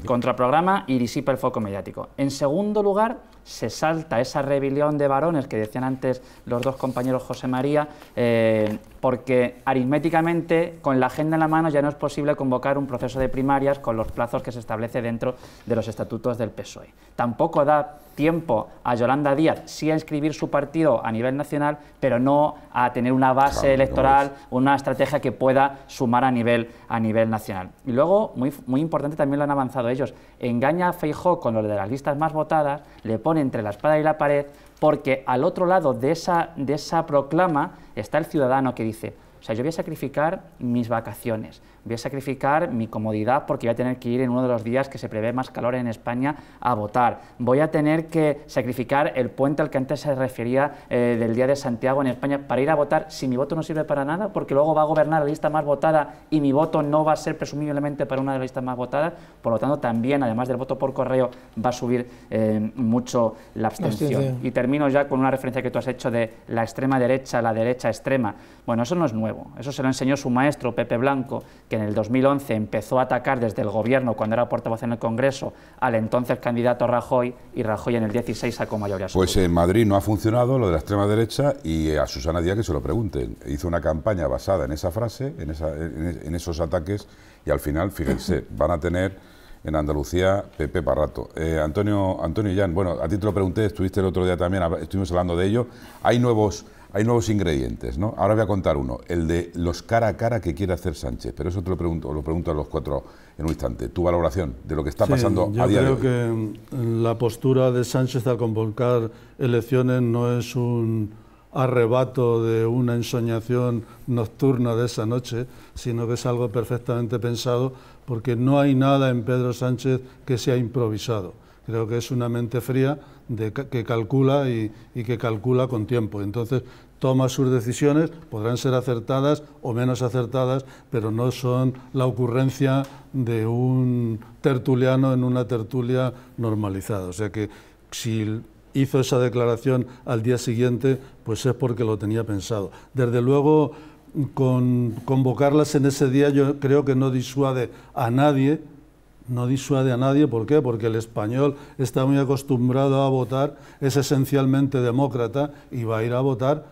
contraprograma y disipa el foco mediático. En segundo lugar, se salta esa rebelión de varones que decían antes los dos compañeros José María, eh, porque aritméticamente, con la agenda en la mano, ya no es posible convocar un proceso de primarias con los plazos que se establece dentro de los estatutos del PSOE. Tampoco da tiempo a Yolanda Díaz sí a inscribir su partido a nivel nacional, pero no a tener una base electoral una estrategia que pueda sumar a nivel, a nivel nacional. Y luego, muy, importante también lo han avanzado ellos, engaña a Feijó con lo de las listas más votadas, le pone entre la espada y la pared, porque al otro lado de esa, de esa proclama está el ciudadano que dice, o sea, yo voy a sacrificar mis vacaciones, voy a sacrificar mi comodidad porque voy a tener que ir en uno de los días que se prevé más calor en España a votar, voy a tener que sacrificar el puente al que antes se refería eh, del Día de Santiago en España para ir a votar si mi voto no sirve para nada porque luego va a gobernar la lista más votada y mi voto no va a ser presumiblemente para una de las listas más votadas, por lo tanto también, además del voto por correo, va a subir eh, mucho la abstención. Y termino ya con una referencia que tú has hecho de la extrema derecha, la derecha extrema. Bueno, eso no es nuevo, eso se lo enseñó su maestro Pepe Blanco, que en el 2011 empezó a atacar desde el gobierno, cuando era portavoz en el Congreso, al entonces candidato Rajoy, y Rajoy en el 16 sacó mayoría. Pues en Madrid no ha funcionado lo de la extrema derecha, y a Susana Díaz que se lo pregunten. Hizo una campaña basada en esa frase, en, esos ataques, y al final, fíjense, van a tener en Andalucía, Pepe Parrato. Eh, Antonio, Antonio Jan, bueno, a ti te lo pregunté, estuviste el otro día también, estuvimos hablando de ello. Hay nuevos hay nuevos ingredientes, ¿no? Ahora voy a contar uno, el de los cara a cara que quiere hacer Sánchez, pero eso te lo pregunto, lo pregunto a los cuatro en un instante. Tu valoración de lo que está pasando a día de Yo creo que mm, la postura de Sánchez al convocar elecciones no es un arrebato de una ensoñación nocturna de esa noche, sino que es algo perfectamente pensado, porque no hay nada en Pedro Sánchez que sea improvisado. Creo que es una mente fría que calcula y, que calcula con tiempo. Entonces toma sus decisiones, podrán ser acertadas o menos acertadas, pero no son la ocurrencia de un tertuliano en una tertulia normalizada. O sea que si hizo esa declaración al día siguiente, pues es porque lo tenía pensado. Desde luego, con convocarlas en ese día yo creo que no disuade a nadie no disuade a nadie. ¿Por qué? Porque el español está muy acostumbrado a votar, es esencialmente demócrata y va a ir a votar,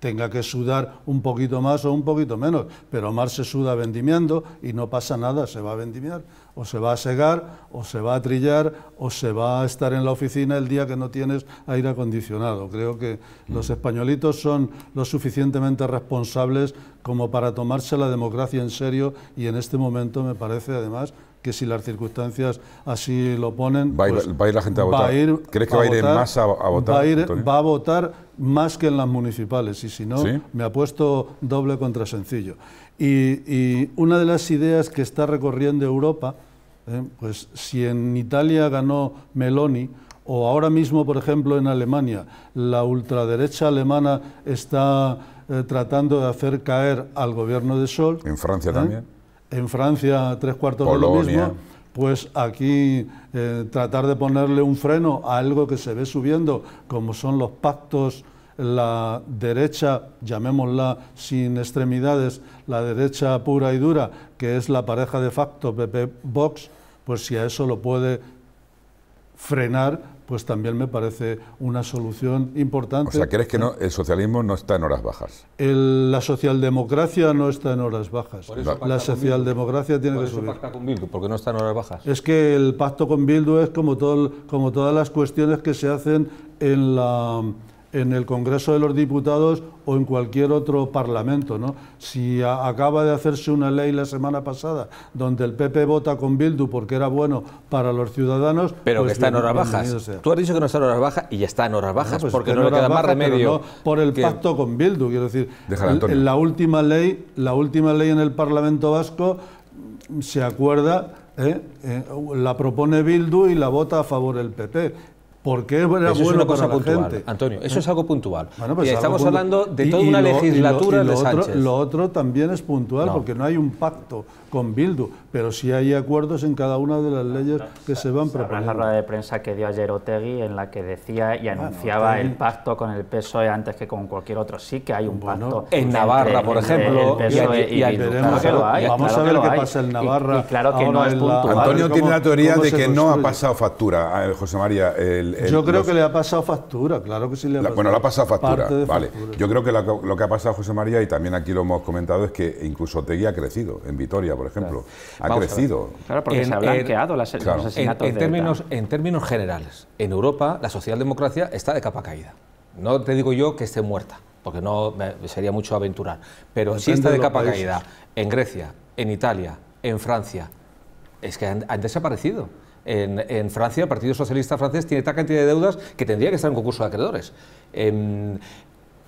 tenga que sudar un poquito más o un poquito menos. Pero más se suda vendimiendo y no pasa nada, se va a vendimiar, o se va a segar, o se va a trillar, o se va a estar en la oficina el día que no tienes aire acondicionado. Creo que los mm. españolitos son lo suficientemente responsables como para tomarse la democracia en serio y en este momento me parece además que si las circunstancias así lo ponen... Va, a ir pues la gente a votar. ¿Crees que va a ir a, votar? Va a, votar más que en las municipales y si no, me apuesto doble contra sencillo. Y, una de las ideas que está recorriendo Europa, eh, pues si en Italia ganó Meloni, o ahora mismo, por ejemplo, en Alemania, la ultraderecha alemana está eh, tratando de hacer caer al gobierno de Sol. En Francia eh, también en Francia tres cuartos de lo mismo, pues aquí eh, tratar de ponerle un freno a algo que se ve subiendo, como son los pactos, la derecha, llamémosla sin extremidades, la derecha pura y dura, que es la pareja de facto PP-Vox, pues si a eso lo puede frenar, pues también me parece una solución importante. O sea, ¿crees que no, el socialismo no está en horas bajas? la socialdemocracia no está en horas bajas. La socialdemocracia tiene que subir. con Bildu, porque no está en horas bajas. Es que el pacto con Bildu es como, todo, como todas las cuestiones que se hacen en la en el Congreso de los Diputados o en cualquier otro parlamento. ¿no? Si acaba de hacerse una ley la semana pasada donde el PP vota con Bildu porque era bueno para los ciudadanos... Pero que pues está en horas bajas. Tú has dicho que no está en horas bajas y ya está en horas bajas pues porque no le queda más remedio. por el pacto con Bildu, quiero decir. En la última ley, la última ley en el Parlamento Vasco mm, se acuerda... ¿eh? Eh, la propone Bildu y la vota a favor el PP porque es una cosa puntual, Antonio, eso es ¿Eh? algo puntual. Pues y estamos hablando de toda una legislatura lo, Otro, lo otro también es puntual porque no hay un pacto con Bildu, pero si hay acuerdos en cada una de las leyes que se van proponiendo. La rueda de prensa que dio ayer Otegui en la que decía y anunciaba el pacto con el PSOE antes que con cualquier otro. Sí que hay un pacto. En Navarra, por ejemplo. E y, y, hay, Vamos a ver qué pasa en Navarra. Y, claro que no es puntual. Antonio tiene la teoría de que no ha pasado factura a eh, José María. Yo creo que le ha pasado factura, claro que sí le ha pasado. bueno, le ha pasado factura, vale. Yo creo que lo, que ha pasado José María, y también aquí lo hemos comentado, es que incluso Otegui ha crecido en Vitoria, por ejemplo. Ha crecido. Claro, porque se ha blanqueado las, los en, términos, En términos generales, en Europa la socialdemocracia está de capa caída. No te digo yo que esté muerta, porque no sería mucho aventurar, pero sí está de, capa caída en Grecia, en Italia, en Francia. Es que han, desaparecido. En, Francia, el Partido Socialista francés tiene tal cantidad de deudas que tendría que estar en concurso de acreedores. En, em,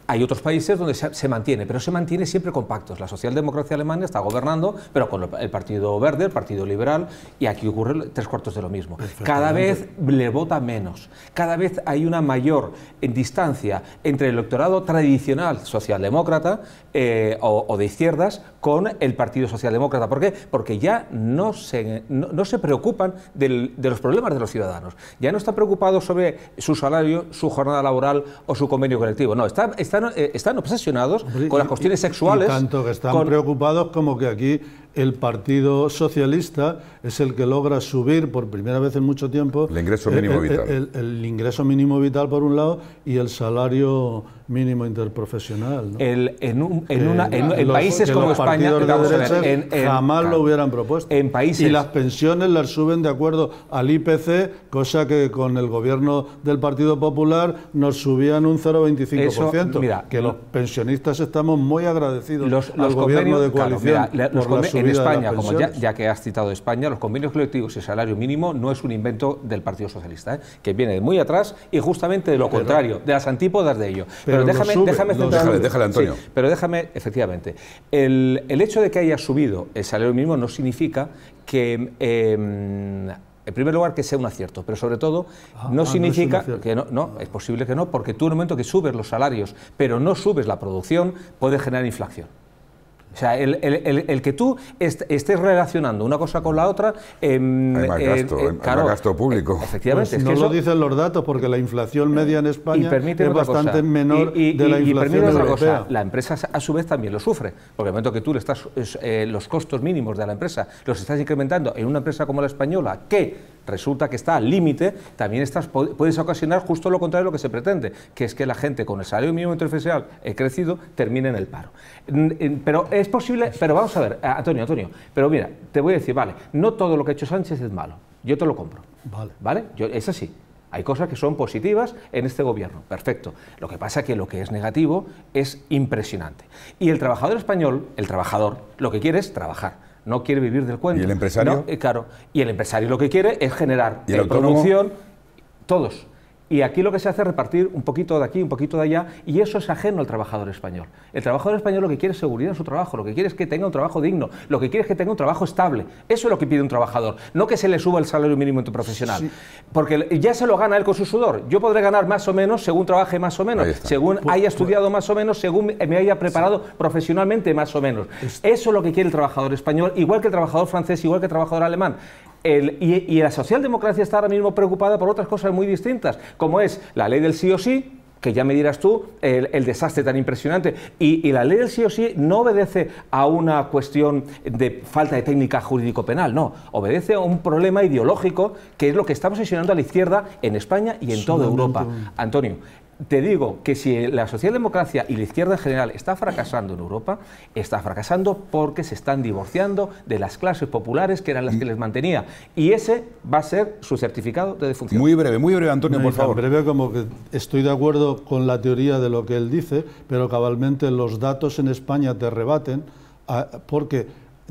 hay otros países donde se, mantiene, pero se mantiene siempre compactos. La socialdemocracia alemana está gobernando, pero con el Partido Verde, el Partido Liberal, y aquí ocurre tres cuartos de lo mismo. Cada vez le vota menos, cada vez hay una mayor distancia entre el electorado tradicional socialdemócrata eh, o, de izquierdas con el Partido Socialdemócrata. ¿Por qué? Porque ya no se, preocupan de los problemas de los ciudadanos. Ya no está preocupado sobre su salario, su jornada laboral o su convenio colectivo. No, está eh, están, obsesionados con las cuestiones sexuales. tanto que están preocupados como que aquí el Partido Socialista es el que logra subir por primera vez en mucho tiempo el ingreso mínimo vital. el ingreso mínimo vital por un lado y el salario mínimo interprofesional. Eh, en, en, países como España, jamás lo hubieran propuesto. En países. Y las pensiones las suben de acuerdo al IPC, cosa que con el gobierno del Partido Popular nos subían un 0,25%. Que los pensionistas estamos muy agradecidos los, gobiernos de coalición. en España, como ya, que has citado España, los convenios colectivos y salario mínimo no es un invento del Partido Socialista, ¿eh? que viene de muy atrás y justamente de lo contrario, de las antípodas de ello pero, déjame, déjame déjale, Antonio. pero déjame, efectivamente, el, hecho de que haya subido el salario mínimo no significa que... Em, en primer lugar, que sea un acierto, pero sobre todo ah, no ah, significa que no, no, es posible que no, porque tú en el momento que subes los salarios, pero no subes la producción, puede generar inflación. O sea, el, que tú estés relacionando una cosa con la otra... Em, en hay más gasto, gasto eh, público. Efectivamente. Pues no lo dicen los datos, porque la inflación eh, media en España es bastante menor y, de la inflación y otra Cosa, la empresa a su vez también lo sufre, porque el momento que tú le estás, eh, los costos mínimos de la empresa los estás incrementando en una empresa como la española, que resulta que está al límite, también estás, puedes ocasionar justo lo contrario de lo que se pretende, que es que la gente con el salario mínimo interfesional he eh, crecido termine en el paro. Pero es posible, pero vamos a ver, Antonio, Antonio, pero mira, te voy a decir, vale, no todo lo que ha hecho Sánchez es malo, yo te lo compro. Vale. ¿Vale? es así. Hay cosas que son positivas en este gobierno, perfecto. Lo que pasa es que lo que es negativo es impresionante. Y el trabajador español, el trabajador, lo que quiere es trabajar no quiere vivir del cuento. ¿Y el empresario? Eh, claro. Y el empresario lo que quiere es generar ¿Y producción, todos. Y aquí lo que se hace es repartir un poquito de aquí, un poquito de allá, y eso es ajeno al trabajador español. El trabajador español lo que quiere es seguridad en su trabajo, lo que quiere es que tenga un trabajo digno, lo que quiere es que tenga un trabajo estable. Eso es lo que pide un trabajador, no que se le suba el salario mínimo tu profesional. Porque ya se lo gana él con su sudor. Yo podré ganar más o menos según trabaje más o menos, según haya estudiado más o menos, según me haya preparado profesionalmente más o menos. Eso es lo que quiere el trabajador español, igual que el trabajador francés, igual que el trabajador alemán y, la socialdemocracia está ahora mismo preocupada por otras cosas muy distintas, como es la ley del sí o sí, que ya me dirás tú el, desastre tan impresionante. Y, la ley del sí o sí no obedece a una cuestión de falta de técnica jurídico-penal, no, obedece a un problema ideológico que es lo que está obsesionando a la izquierda en España y en toda Europa. Antonio, te digo que si la socialdemocracia y la izquierda en general está fracasando en Europa, está fracasando porque se están divorciando de las clases populares que eran las que les mantenía. Y ese va a ser su certificado de defunción. Muy breve, muy breve, Antonio, por favor. Breve como que estoy de acuerdo con la teoría de lo que él dice, pero cabalmente los datos en España te rebaten ah, porque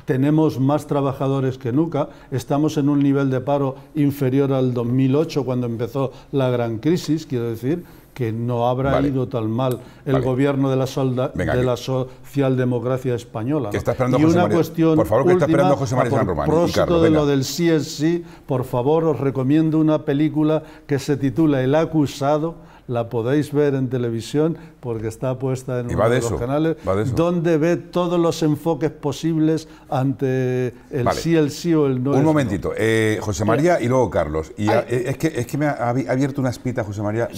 tenemos más trabajadores que nunca, estamos en un nivel de paro inferior al 2008 cuando empezó la gran crisis, quiero decir, que no habrá ido tan mal el gobierno de la, de la socialdemocracia española. y una cuestión por favor, que está esperando José María San de lo del sí sí, por favor, os recomiendo una película que se titula El acusado la podéis ver en televisión porque está puesta en uno de, los canales, donde ve todos los enfoques posibles ante el sí, el sí o el no. Un momentito, eh, José María y luego Carlos. Y eh, es, que, es que me ha abierto una espita, José María,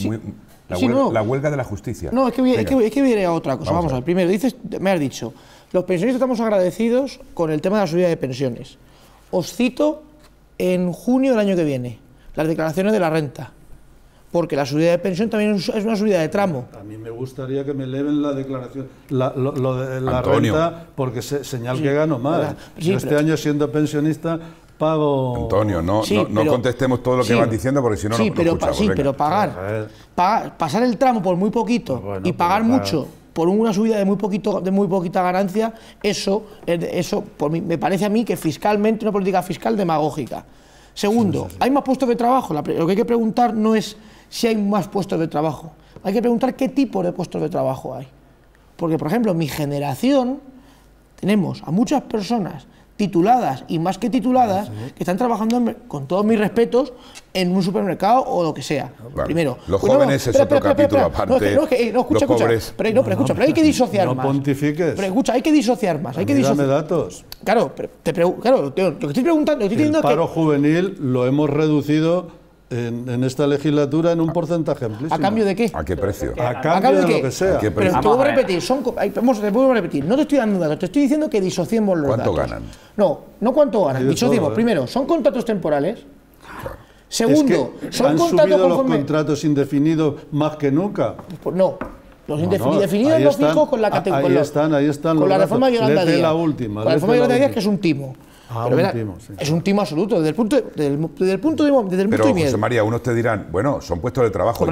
la, huelga, de la justicia. No, es que es que, a otra cosa. Vamos, al primero, dices, me has dicho, los pensionistas estamos agradecidos con el tema de la subida de pensiones. Os cito en junio del año que viene las declaraciones de la renta porque la subida de pensión también es una subida de tramo. A mí me gustaría que me eleven la declaración, la, renta, porque se, señal que gano más. Yo este año siendo pensionista pago... Antonio, no, contestemos todo lo que van diciendo, porque si no, no, pero, escuchamos. Sí, pero pagar, pasar el tramo por muy poquito y pagar mucho por una subida de muy poquito de muy poquita ganancia, eso, eso me parece a mí que fiscalmente una política fiscal demagógica. Segundo, ¿hay más puestos de trabajo? lo que hay que preguntar no es si hay más puestos de trabajo. Hay que preguntar qué tipo de puestos de trabajo hay. Porque, por ejemplo, mi generación tenemos a muchas personas tituladas y más que tituladas que están trabajando, con todos mis respetos, en un supermercado o lo que sea. Primero, los jóvenes es otro capítulo aparte. No, es que, no, eh, no escucha, escucha. Pero, no, pero escucha, pero hay que disociar más. No pontifiques. Pero escucha, hay que disociar más. Hay que disociar. datos. Claro, pero te claro, lo que estoy preguntando. Lo que el paro juvenil lo hemos reducido en, esta legislatura en un porcentaje ¿A cambio de qué? ¿A qué precio? A cambio, de, qué? lo que sea. qué Pero te voy a repetir, son, vamos, te repetir, no te estoy dando datos, te estoy diciendo que disociemos los ¿Cuánto ganan? No, no cuánto ganan, disociemos. ¿eh? Primero, son contratos temporales. Segundo, son contratos los contratos indefinidos más que nunca. Pues no. Los indefinidos no, fijos con la categoría. Ahí, están, ahí están. Con los la reforma de la última. la reforma de Yolanda es que es un timo. Ah, es un timo absoluto, desde el punto de, punto de, Pero, José María, unos te dirán, bueno, son puestos de trabajo.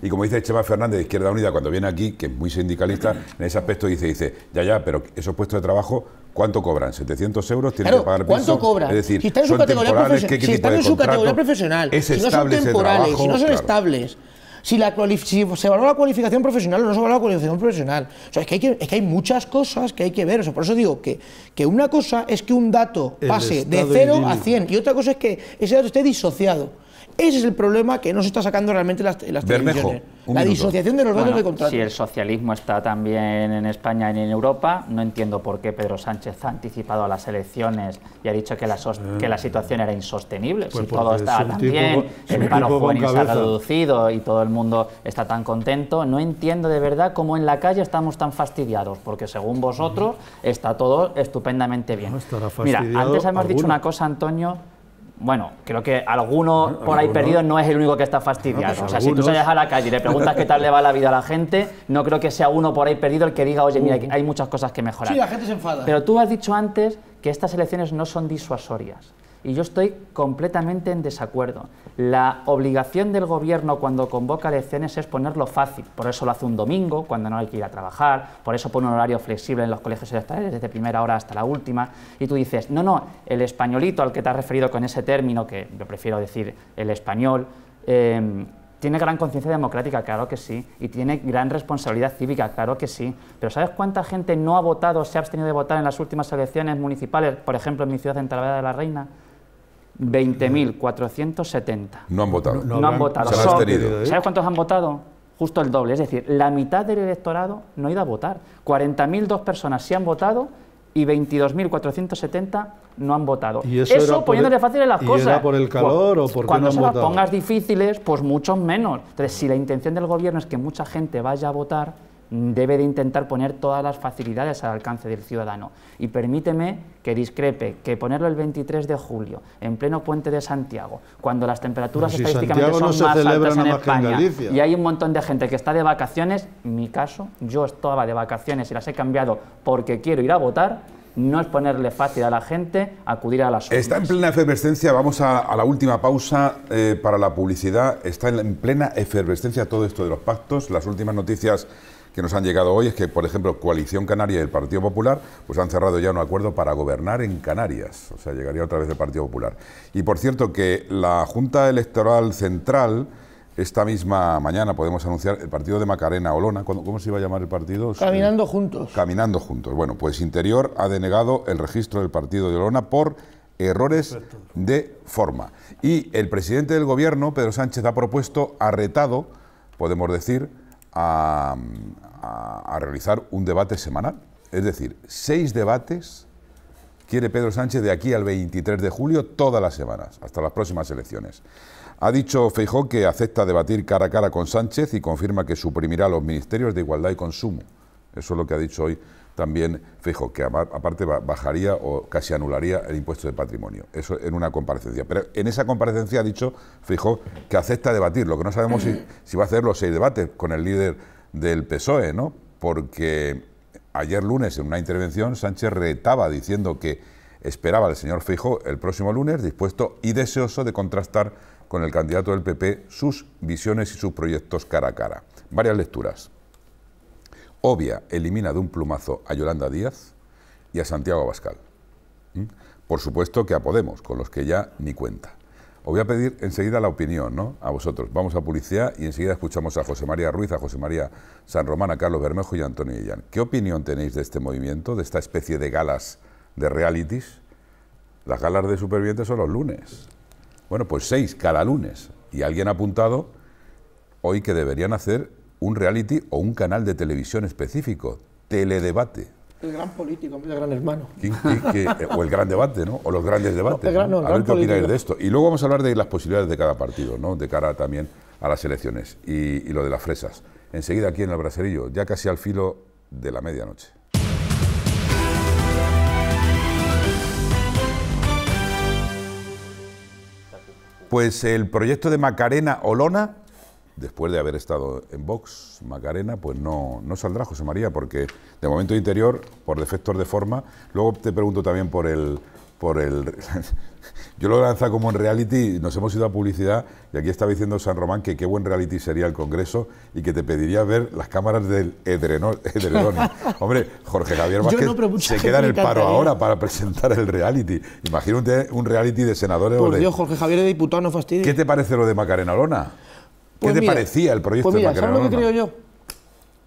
y, como dice, y Fernández de Izquierda Unida, cuando viene aquí, que es muy sindicalista, en ese aspecto dice, dice, ya, ya, pero esos puestos de trabajo, ¿cuánto cobran? ¿700 euros? ¿Tienen que pagar ¿Cuánto cobran? Es decir, si están en su categoría, profesional, si es si no son temporales, si no son estables si, la si se valora la cualificación profesional o no se valora la cualificación profesional. O sea, es que hay, que, es que hay muchas cosas que hay que ver. O por eso digo que, que una cosa es que un dato pase de 0 a 100 y otra cosa es que ese dato esté disociado. Ese es el problema que no se está sacando realmente las, las La disociación de los datos de Si el socialismo está también en España y en Europa, no entiendo por qué Pedro Sánchez ha anticipado a las elecciones y ha dicho que la, ah. situación era insostenible. Pues si todo estaba tan bien, el paro juvenil se ha reducido y todo el mundo está tan contento, no entiendo de verdad cómo en la calle estamos tan fastidiados, porque según vosotros está todo estupendamente bien. Mira, antes hemos dicho una cosa, Antonio bueno, creo que alguno por ahí perdido no es el único que está fastidiado. o sea, si tú sales a la calle y le preguntas qué tal le va la vida a la gente, no creo que sea uno por ahí perdido el que diga, oye, mira, hay uh. muchas cosas que mejorar. Sí, la gente se enfada. Pero tú has dicho antes que estas elecciones no son disuasorias. Y yo estoy completamente en desacuerdo. La obligación del gobierno cuando convoca elecciones es ponerlo fácil. Por eso lo hace un domingo, cuando no hay que ir a trabajar. Por eso pone un horario flexible en los colegios electorales desde primera hora hasta la última. Y tú dices, no, no, el españolito al que te has referido con ese término, que yo prefiero decir el español, em, tiene gran conciencia democrática, claro que sí, y tiene gran responsabilidad cívica, claro que sí. Pero ¿sabes cuánta gente no ha votado, se ha abstenido de votar en las últimas elecciones municipales, por ejemplo en mi ciudad, de Talavera de la Reina? 20.470. No han votado. No, han, votado. ¿Eh? ¿Sabes cuántos han votado? Justo el doble. Es decir, la mitad del electorado no ha ido a votar. 40.002 personas sí han votado y 22.470 no han votado. eso, poniéndole fácil fáciles las ¿y Era por el calor o por Cuando no han se las pongas difíciles, pues muchos menos. Entonces, si la intención del gobierno es que mucha gente vaya a votar, debe de intentar poner todas las facilidades al alcance del ciudadano. Y permíteme que discrepe que ponerlo el 23 de julio, en pleno puente de Santiago, cuando las temperaturas estadísticamente son más altas en España y hay un montón de gente que está de vacaciones, mi caso, yo estaba de vacaciones y las he cambiado porque quiero ir a votar, no es ponerle fácil a la gente acudir a las urnas. Está en plena efervescencia, vamos a, la última pausa eh, para la publicidad, está en plena efervescencia todo esto de los pactos, las últimas noticias que nos han llegado hoy es que, por ejemplo, Coalición Canaria y el Partido Popular pues han cerrado ya un acuerdo para gobernar en Canarias. O sea, llegaría otra vez el Partido Popular. Y por cierto, que la Junta Electoral Central. Esta misma mañana podemos anunciar el partido de Macarena Olona. ¿Cómo se iba a llamar el partido? Caminando Juntos. Caminando Juntos. Bueno, pues Interior ha denegado el registro del partido de Olona por errores de forma. Y el presidente del gobierno, Pedro Sánchez, ha propuesto, ha retado, podemos decir, a, realizar un debate semanal. Es decir, seis debates quiere Pedro Sánchez de aquí al 23 de julio todas las semanas, hasta las próximas elecciones. Ha dicho Feijó que acepta debatir cara a cara con Sánchez y confirma que suprimirá los ministerios de Igualdad y Consumo. Eso es lo que ha dicho hoy también fijo, que aparte bajaría o casi anularía el impuesto de patrimonio. Eso en una comparecencia. Pero en esa comparecencia ha dicho fijo que acepta debatir. Lo que no sabemos si, si va a hacer los seis debates con el líder del PSOE, ¿no? Porque ayer lunes en una intervención Sánchez retaba diciendo que esperaba al señor Fijo el próximo lunes dispuesto y deseoso de contrastar con el candidato del PP sus visiones y sus proyectos cara a cara. Varias lecturas. Obvia elimina de un plumazo a Yolanda Díaz y a Santiago Abascal. Por supuesto que a Podemos, con los que ya ni cuenta. Os voy a pedir enseguida la opinión, ¿no? A vosotros. Vamos a publicidad y enseguida escuchamos a José María Ruiz, a José María San Román, a Carlos Bermejo y a Antonio Illán. ¿Qué opinión tenéis de este movimiento, de esta especie de galas de realities? Las galas de supervivientes son los lunes. Bueno, pues seis cada lunes. Y alguien ha apuntado hoy que deberían hacer un reality o un canal de televisión específico, teledebate. El gran político, el gran hermano. o el gran debate, ¿no? O los grandes debates. a ver qué opináis de esto. Y luego vamos a hablar de las posibilidades de cada partido, ¿no? De cara también a las elecciones y, y lo de las fresas. Enseguida aquí en el Braserillo, ya casi al filo de la medianoche. Pues el proyecto de Macarena Olona después de haber estado en Vox, Macarena, pues no, no saldrá José María, porque de momento interior, por defectos de forma, luego te pregunto también por el... Por el yo lo he como en reality, nos hemos ido a publicidad y aquí estaba diciendo San Román que qué buen reality sería el Congreso y que te pediría ver las cámaras del Edrenón. Hombre, Jorge Javier Vázquez se queda en el paro ahora para presentar el reality. Imagínate un reality de senadores. Por Dios, Jorge Javier de diputado, no fastidia. ¿Qué te parece lo de Macarena Lona? ¿Qué te pues parecía el proyecto de pues mira, de ¿sabes lo que creo yo?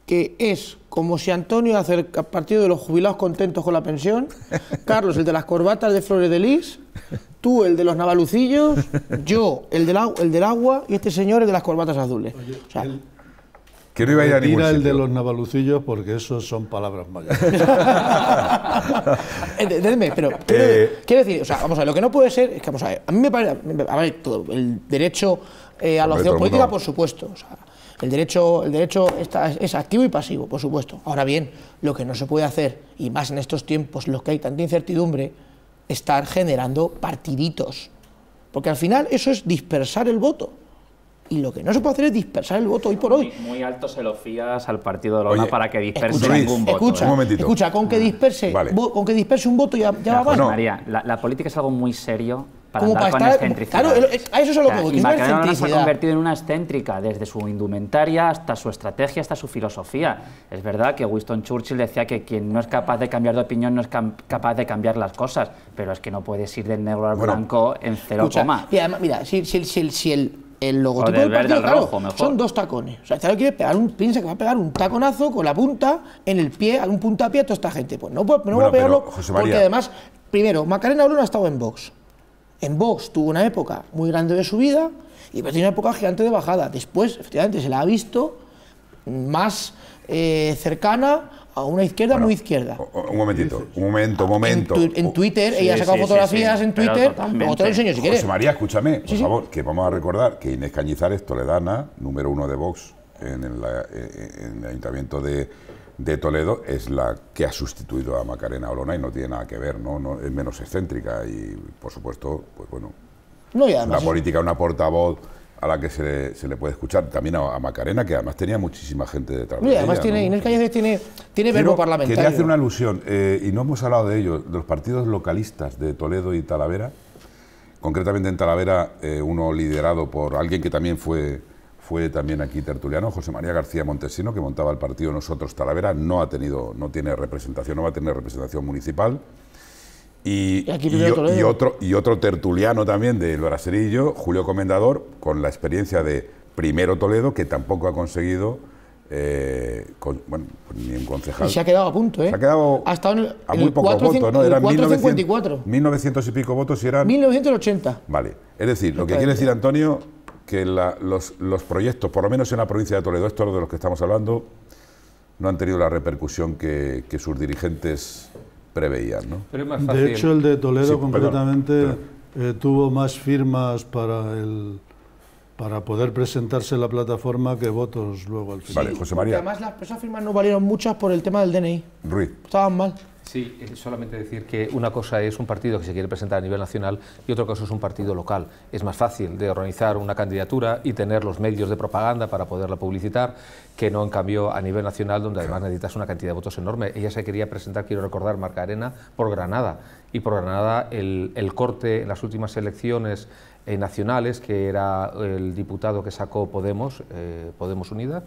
Que es como si Antonio hace partido de los jubilados contentos con la pensión, Carlos el de las corbatas de Flores de Lis, tú el de los navalucillos, yo el del, el del agua y este señor el de las corbatas azules. o sea, Que no iba a ir a ningún el de los navalucillos porque esos son palabras mayores. Entendeme, eh, pero, eh, quiero decir, o sea, vamos a ver, lo que no puede ser es que, vamos a ver, a mí me parece, a ver, todo, el derecho eh, a la opción política, por supuesto. el derecho, el derecho es activo y pasivo, por supuesto. Ahora bien, lo que no se puede hacer, y más en estos tiempos, los que hay tanta incertidumbre, estar generando partiditos. Porque al final eso es dispersar el voto. Y lo que no se puede hacer es dispersar el voto hoy por hoy. Muy, alto se lo fías al partido de Lona para que disperse escucha, voto. ¿eh? Escucha, con, que mm, disperse, con que disperse un voto ya, va no. María, la política es algo muy serio para como para con estar, excentricidad. Claro, a eso es lo o que y es Macarena se ha convertido en una excéntrica, desde su indumentaria hasta su estrategia, hasta su filosofía. Es verdad que Winston Churchill decía que quien no es capaz de cambiar de opinión no es capaz de cambiar las cosas, pero es que no puedes ir del negro al blanco en cero coma. Mira, mira, si, si, si, si el el logotipo del, partido, rojo, mejor. son dos tacones. O sea, este quiere pegar un, piensa que va a pegar un taconazo con la punta en el pie, un puntapié a toda esta gente. Pues no, no va a pegarlo porque además, primero, Macarena Bruno ha estado en box en Vox tuvo una época muy grande de subida y tiene una época gigante de bajada. Después, efectivamente, se la ha visto más eh, cercana a una izquierda muy izquierda. Un momentito, un momento, un momento. En, Twitter, ella ha sacado fotografías en Twitter, como te si quieres. José María, escúchame, por favor, que vamos a recordar que Inés Cañizares, toledana, número uno de Vox en el eh, ayuntamiento de, de Toledo es la que ha sustituido a Macarena Olona y no tiene nada que ver, ¿no? es menos excéntrica y, por supuesto, pues bueno, no, la política, una portavoz a la que se le, puede escuchar, también a, Macarena, que además tenía muchísima gente de No, y además tiene, Inés tiene, tiene verbo parlamentario. Quería hacer una alusión, eh, y no hemos hablado de ello, de los partidos localistas de Toledo y Talavera, concretamente en Talavera, eh, uno liderado por alguien que también fue fue también aquí tertuliano José María García Montesino, que montaba el partido Nosotros Talavera, no ha tenido, no tiene representación, no va a tener representación municipal. Y, otro, y otro tertuliano también del Braserillo, Julio Comendador, con la experiencia de primero Toledo, que tampoco ha conseguido eh, bueno, pues ni un concejal. Y se ha quedado a punto, ¿eh? ha quedado a muy pocos votos, ¿no? Eran 1954. 1900 y pico votos y eran... 1980. Vale. Es decir, lo que quiere decir Antonio que los, proyectos, por lo menos en la provincia de Toledo, esto es de los que estamos hablando, no han tenido la repercusión que, sus dirigentes preveían. ¿no? De hecho, el de Toledo concretamente eh, tuvo más firmas para el para poder presentarse en la plataforma que votos luego al final. vale, José Además, las, esas firmas no valieron muchas por el tema del DNI. Ruiz. Estaban mal. Sí, solamente decir que una cosa es un partido que se quiere presentar a nivel nacional y otra cosa es un partido local. Es más fácil de organizar una candidatura y tener los medios de propaganda para poderla publicitar que no, en cambio, a nivel nacional, donde además necesitas una cantidad de votos enorme. Ella se quería presentar, quiero recordar, Marca Arena por Granada. Y por Granada el, corte en las últimas elecciones eh, nacionales, que era el diputado que sacó Podemos, eh, Podemos Unidas,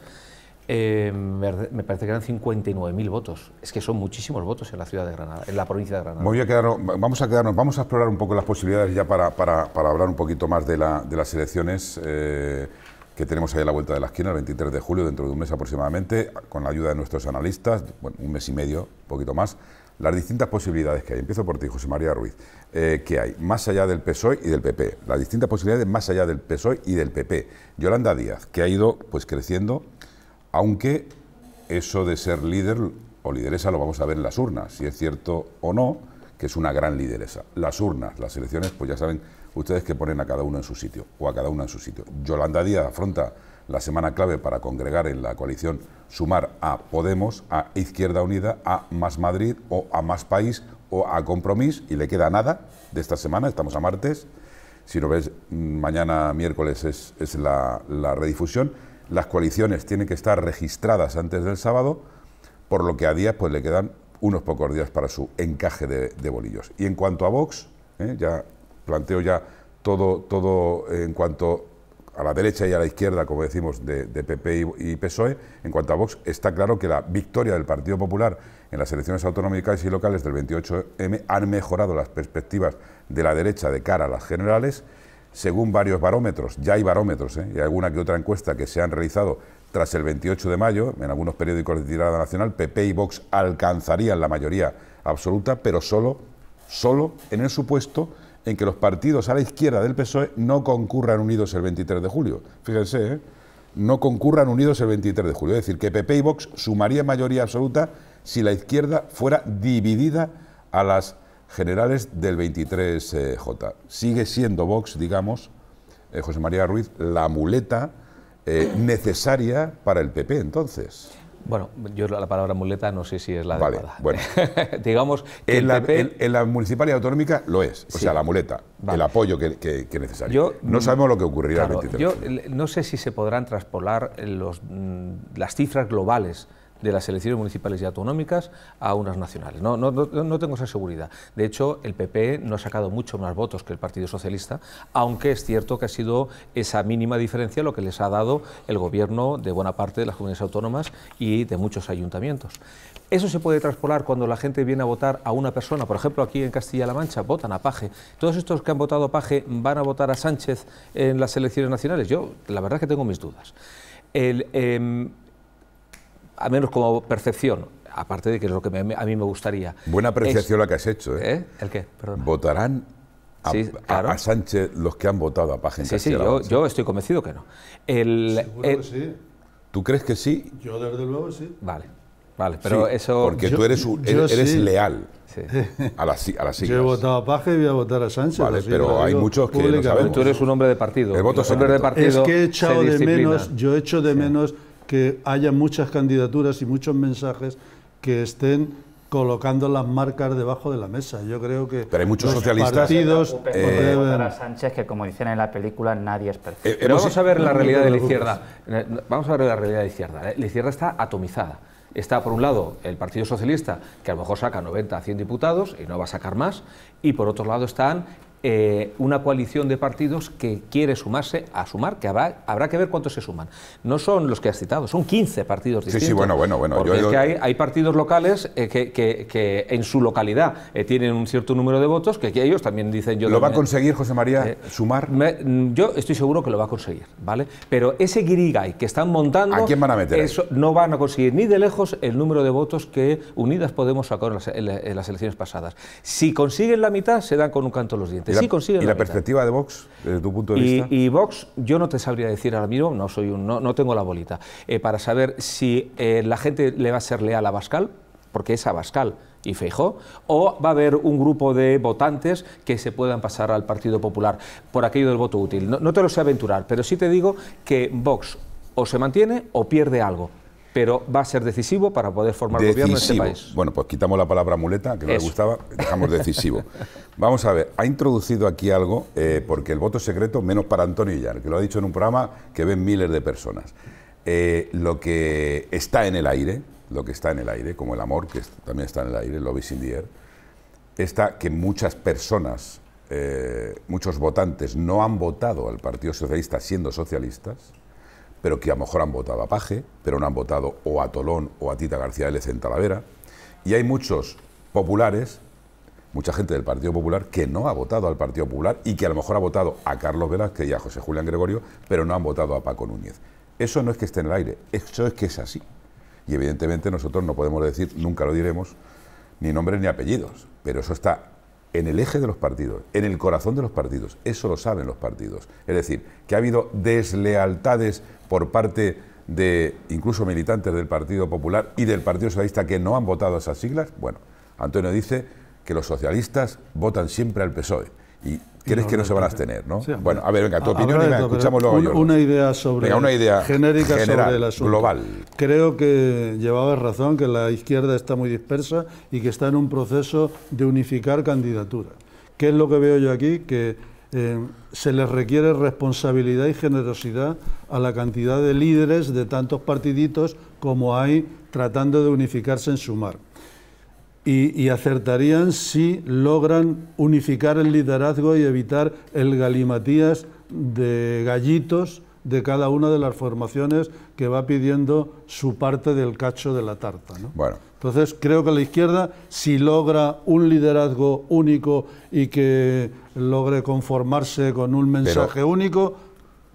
eh, me parece que eran 59.000 votos. Es que son muchísimos votos en la ciudad de Granada, en la provincia de Granada. a vamos a quedarnos, vamos a explorar un poco las posibilidades ya para, hablar un poquito más de, las elecciones eh, que tenemos ahí a la vuelta de la esquina, el 23 de julio, dentro de un mes aproximadamente, con la ayuda de nuestros analistas, un mes y medio, un poquito más, las distintas posibilidades que hay. Empiezo por ti, José María Ruiz. Eh, ...que hay? Más allá del PSOE y del PP. Las distintas posibilidades más allá del PSOE y del PP. Yolanda Díaz, que ha ido pues creciendo aunque eso de ser líder o lideresa lo vamos a ver en las urnas, si es cierto o no, que es una gran lideresa. Las urnas, las elecciones, pues ya saben ustedes que ponen a cada uno en su sitio, o a cada una en su sitio. Yolanda Díaz afronta la semana clave para congregar en la coalición sumar a Podemos, a Izquierda Unida, a Más Madrid o a Más País o a Compromís, y le queda nada de esta semana, estamos a martes, si lo ves mm, mañana miércoles es, la redifusión, las coaliciones tienen que estar registradas antes del sábado, por lo que a días pues, le quedan unos pocos días para su encaje de, bolillos. Y en cuanto a Vox, ¿eh? ya planteo ya todo, todo en cuanto a la derecha y a la izquierda, como decimos, de, PP y, y, PSOE, en cuanto a Vox, está claro que la victoria del Partido Popular en las elecciones autonómicas y locales del 28M han mejorado las perspectivas de la derecha de cara a las generales según varios barómetros, ya hay barómetros, ¿eh? y alguna que otra encuesta que se han realizado tras el 28 de mayo, en algunos periódicos de tirada nacional, PP y Vox alcanzarían la mayoría absoluta, pero solo, solo en el supuesto en que los partidos a la izquierda del PSOE no concurran unidos el 23 de julio. Fíjense, ¿eh? no concurran unidos el 23 de julio. Es decir, que PP y Vox sumarían mayoría absoluta si la izquierda fuera dividida a las generales del 23J. Eh, Sigue siendo Vox, digamos, eh, José María Ruiz, la muleta eh, necesaria para el PP entonces. Bueno, yo la palabra muleta no sé si es la adecuada. Bueno. Digamos en, la, municipalidad municipal y autonómica lo es, o sea, la muleta, el apoyo que, que, necesario. no sabemos lo que ocurrirá el 23. Yo no sé si se podrán traspolar los, mm, las cifras globales de las elecciones municipales y autonómicas a unas nacionales. No, no, no, tengo esa seguridad. De hecho, el PP no ha sacado mucho más votos que el Partido Socialista, aunque es cierto que ha sido esa mínima diferencia lo que les ha dado el gobierno de buena parte de las comunidades autónomas y de muchos ayuntamientos. Eso se puede traspolar cuando la gente viene a votar a una persona. Por ejemplo, aquí en Castilla-La Mancha votan a Paje. Todos estos que han votado a Paje van a votar a Sánchez en las elecciones nacionales. Yo, la verdad que tengo mis dudas. El, em, a menos como percepción, aparte de que es lo que a mí me gustaría. Buena apreciación la que has hecho, ¿eh? ¿eh? ¿El qué? Perdona. ¿Votarán a, a, Sánchez los que han votado a Página Sí, sí, yo, yo, estoy convencido que no. El, Seguro sí. ¿Tú crees que sí? Yo desde luego sí. Vale, vale, pero eso... Porque tú eres, eres, leal. A, las, a las Yo he votado a Paje y voy a votar a Sánchez. Vale, pero hay muchos que no saben. Tú eres un hombre de partido. El voto es, hombre de partido es que he echado de menos, yo he hecho de menos que haya muchas candidaturas y muchos mensajes que estén colocando las marcas debajo de la mesa. Yo creo que pero hay muchos socialistas partidos Sánchez que como dicen en la película nadie es perfecto. Eh, eh, vamos a ver la realidad de la izquierda. Vamos a ver la realidad de la izquierda. La izquierda está atomizada. Está, por un lado, el Partido Socialista, que a lo mejor saca 90 a 100 diputados y no va a sacar más, y por otro lado están eh, una coalición de partidos que quiere sumarse a sumar, que habrá, que ver cuántos se suman. No son los que has citado, son 15 partidos distintos. Sí, sí, bueno, bueno, bueno. Es que hay, partidos locales eh, que, en su localidad eh, tienen un cierto número de votos, que ellos también dicen yo... ¿Lo va a conseguir José María sumar? Mm, yo estoy seguro que lo va a conseguir, ¿vale? Pero ese Girigay que están montando... ¿A quién van a meter? no van a conseguir ni de lejos el número de votos que Unidas Podemos sacó en las elecciones pasadas. Si consiguen la mitad, se dan con un canto los dientes. ¿Y la, perspectiva de Vox, desde tu punto de vista? Y Vox, yo no te sabría decir ahora mismo, no, soy un, no, tengo la bolita, eh, para saber si eh, la gente le va a ser leal a Bascal, porque es a Bascal y Feijó, o va a haber un grupo de votantes que se puedan pasar al Partido Popular por aquello del voto útil. No, no te lo sé aventurar, pero sí te digo que Vox o se mantiene o pierde algo pero va a ser decisivo para poder formar gobierno en este país. Bueno, pues quitamos la palabra muleta, que no le gustaba, dejamos decisivo. Vamos a ver, ha introducido aquí algo, eh, porque el voto secreto, menos para Antonio Illar, que lo ha dicho en un programa que ven miles de personas. Eh, lo que está en el aire, lo que está en el aire, como el amor, que también está en el aire, el is está que muchas personas, eh, muchos votantes no han votado al Partido Socialista siendo socialistas, pero que a lo mejor han votado a Paje, pero no han votado o a Tolón o a Tita García Lez en Talavera. Y hay muchos populares, mucha gente del Partido Popular, que no ha votado al Partido Popular y que a lo mejor ha votado a Carlos Velázquez y a José Julián Gregorio, pero no han votado a Paco Núñez. Eso no es que esté en el aire, eso es que es así. Y evidentemente nosotros no podemos decir, nunca lo diremos, ni nombres ni apellidos, pero eso está en el eje de los partidos, en el corazón de los partidos. Eso lo saben los partidos. Es decir, que ha habido deslealtades por parte de incluso militantes del Partido Popular y del Partido Socialista que no han votado esas siglas. Bueno, Antonio dice que los socialistas votan siempre al PSOE y crees que no se van a abstener, ¿no? bueno, a ver, venga, tu opinión y escuchamos luego. una idea sobre una idea genérica sobre el asunto. Global. Creo que llevabas razón que la izquierda está muy dispersa y que está en un proceso de unificar candidaturas. ¿Qué es lo que veo yo aquí? Que eh, se les requiere responsabilidad y generosidad a la cantidad de líderes de tantos partiditos como hay tratando de unificarse en su marco y, acertarían si logran unificar el liderazgo y evitar el galimatías de gallitos de cada una de las formaciones que va pidiendo su parte del cacho de la tarta. Entonces creo que la izquierda, si logra un liderazgo único y que logre conformarse con un mensaje único,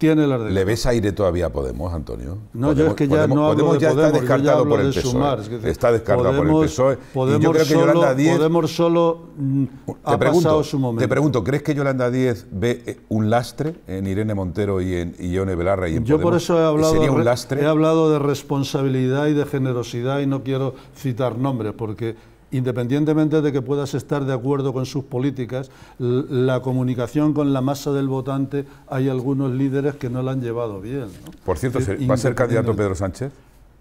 ¿Le ves aire todavía a Podemos, Antonio? No, yo es que ya no hablo Podemos ya está descartado por el Sumar, está descartado por el PSOE. Podemos yo creo que solo, Yolanda Podemos solo mm, ha pregunto, pasado su momento. Te pregunto, ¿crees que Yolanda Díez ve eh, un lastre en Irene Montero y en Ione Belarra y en Yo por eso he hablado de responsabilidad y de generosidad y no quiero citar nombres porque independientemente de que puedas estar de acuerdo con sus políticas, la comunicación con la masa del votante, hay algunos líderes que no la han llevado bien. Por cierto, ¿va a ser candidato Pedro Sánchez?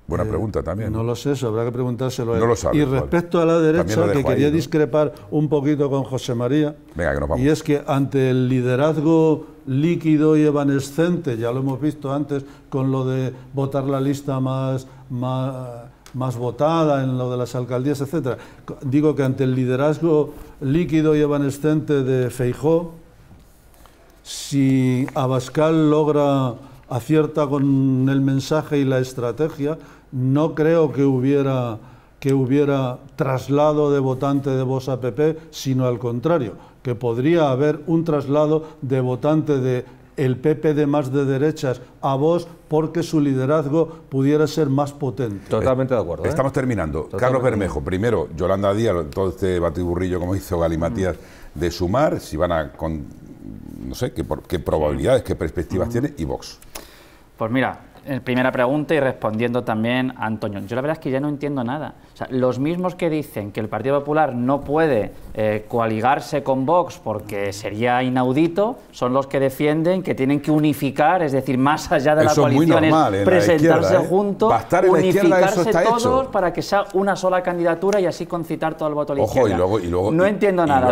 Buena eh, pregunta también. No lo sé, eso habrá que preguntárselo. No lo sabe, y respecto a la derecha, que quería discrepar un poquito con José María, Venga, que vamos. y es que ante el liderazgo líquido y evanescente, ya lo hemos visto antes con lo de votar la lista más, más más votada en lo de las alcaldías, etcétera. Digo que ante el liderazgo líquido y evanescente de Feijó, si Abascal logra acierta con el mensaje y la estrategia, no creo que hubiera que hubiera traslado de votante de Vox a PP, sino al contrario, que podría haber un traslado de votante de el pp de más de derechas a vos porque su liderazgo pudiera ser más potente. Totalmente de acuerdo. ¿eh? Estamos terminando. Carlos Bermejo, primero, Yolanda Díaz, todo este batiburrillo, como hizo Gali mm. Matías, de sumar, si van a, con, no sé, qué, qué probabilidades, qué perspectivas mm. tiene, y Vox. Pues mira, eh, primera pregunta y respondiendo también a Antonio. Yo la verdad es que ya no entiendo nada. O sea, los mismos que dicen que el Partido Popular no puede eh, coaligarse con Vox porque sería inaudito, son los que defienden que tienen que unificar, es decir, más allá de la coalición, ¿eh? presentarse juntos, unificarse todos para que sea una sola candidatura y así concitar todo el voto Y luego, no entiendo nada,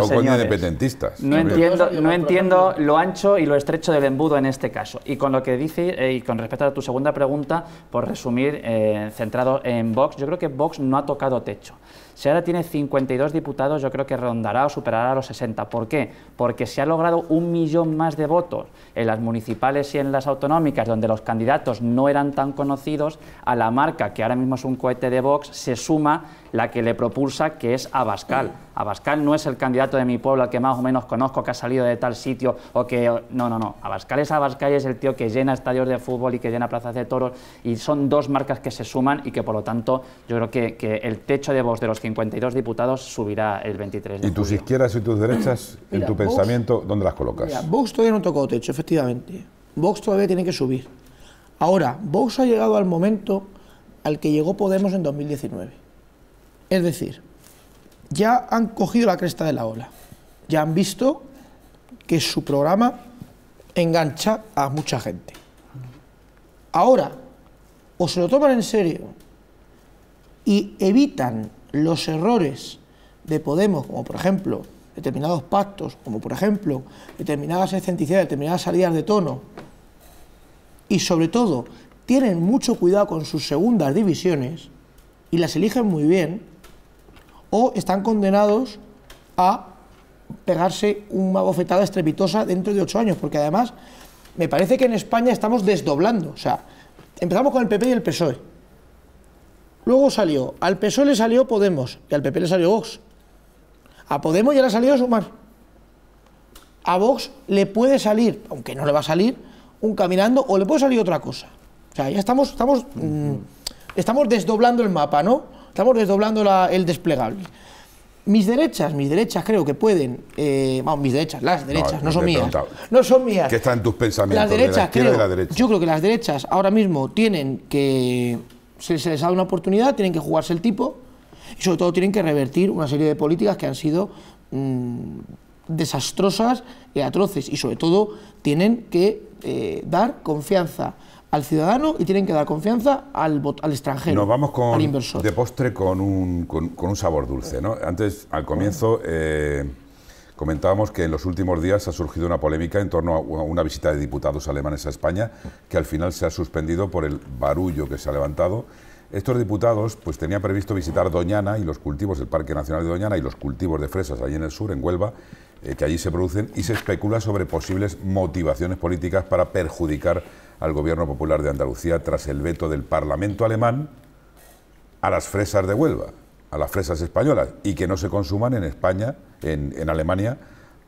No entiendo, no entiendo lo ancho y lo estrecho del embudo en este caso. Y con lo que dice, y con respecto a tu segunda segunda pregunta, por resumir, eh, centrado en Vox, yo creo que Vox no ha tocado techo. Si ahora tiene 52 diputados, yo creo que redondará o superará los 60. ¿Por qué? Porque se ha logrado un millón más de votos en las municipales y en las autonómicas, donde los candidatos no eran tan conocidos, a la marca, que ahora mismo es un cohete de Vox, se suma la que le propulsa, que es Abascal. Mm. Abascal no es el candidato de mi pueblo, al que más o menos conozco, que ha salido de tal sitio o que... No, no, no. Abascal es Abascal y es el tío que llena estadios de fútbol y que llena plazas de toros y son dos marcas que se suman y que, por lo tanto, yo creo que, el techo de voz de los 52 diputados subirá el 23 de ¿Y tus izquierdas y tus derechas, en tu pensamiento, dónde las colocas? Mira, Vox todavía no tocó techo, efectivamente. Vox todavía tiene que subir. Ahora, Vox ha llegado al momento al que llegó Podemos en 2019. Es decir, ya han cogido la cresta de la ola, ya han visto que su programa engancha a mucha gente. Ahora, o se lo toman en serio y evitan los errores de Podemos, como por ejemplo determinados pactos, como por ejemplo determinadas excentricidades, determinadas salidas de tono, y sobre todo tienen mucho cuidado con sus segundas divisiones y las eligen muy bien, o están condenados a pegarse una bofetada estrepitosa dentro de ocho años, porque además me parece que en España estamos desdoblando. O sea, empezamos con el PP y el PSOE. Luego salió, al PSOE le salió Podemos y al PP le salió Vox. A Podemos ya le ha salido Sumar. A Vox le puede salir, aunque no le va a salir, un caminando o le puede salir otra cosa. O sea, ya estamos, estamos, mm, estamos desdoblando el mapa, ¿no? Estamos desdoblando el desplegable. Mis derechas, mis derechas creo que pueden, eh, vamos, mis derechas, las derechas, no, son mías. No son mías. Que están tus pensamientos? Las derechas, de la creo, derecha? yo creo que las derechas ahora mismo tienen que, se, les les da una oportunidad, tienen que jugarse el tipo y sobre todo tienen que revertir una serie de políticas que han sido mm, desastrosas y atroces y sobre todo tienen que eh, dar confianza al ciudadano y tienen que dar confianza al, al extranjero, Nos vamos con, De postre con un, con, un sabor dulce. ¿no? Antes, al comienzo, eh, comentábamos que en los últimos días ha surgido una polémica en torno a una visita de diputados alemanes a España, que al final se ha suspendido por el barullo que se ha levantado. Estos diputados pues tenían previsto visitar Doñana y los cultivos, del Parque Nacional de Doñana y los cultivos de fresas allí en el sur, en Huelva, eh, que allí se producen, y se especula sobre posibles motivaciones políticas para perjudicar al Gobierno Popular de Andalucía tras el veto del Parlamento alemán a las fresas de Huelva, a las fresas españolas, y que no se consuman en España, en, Alemania,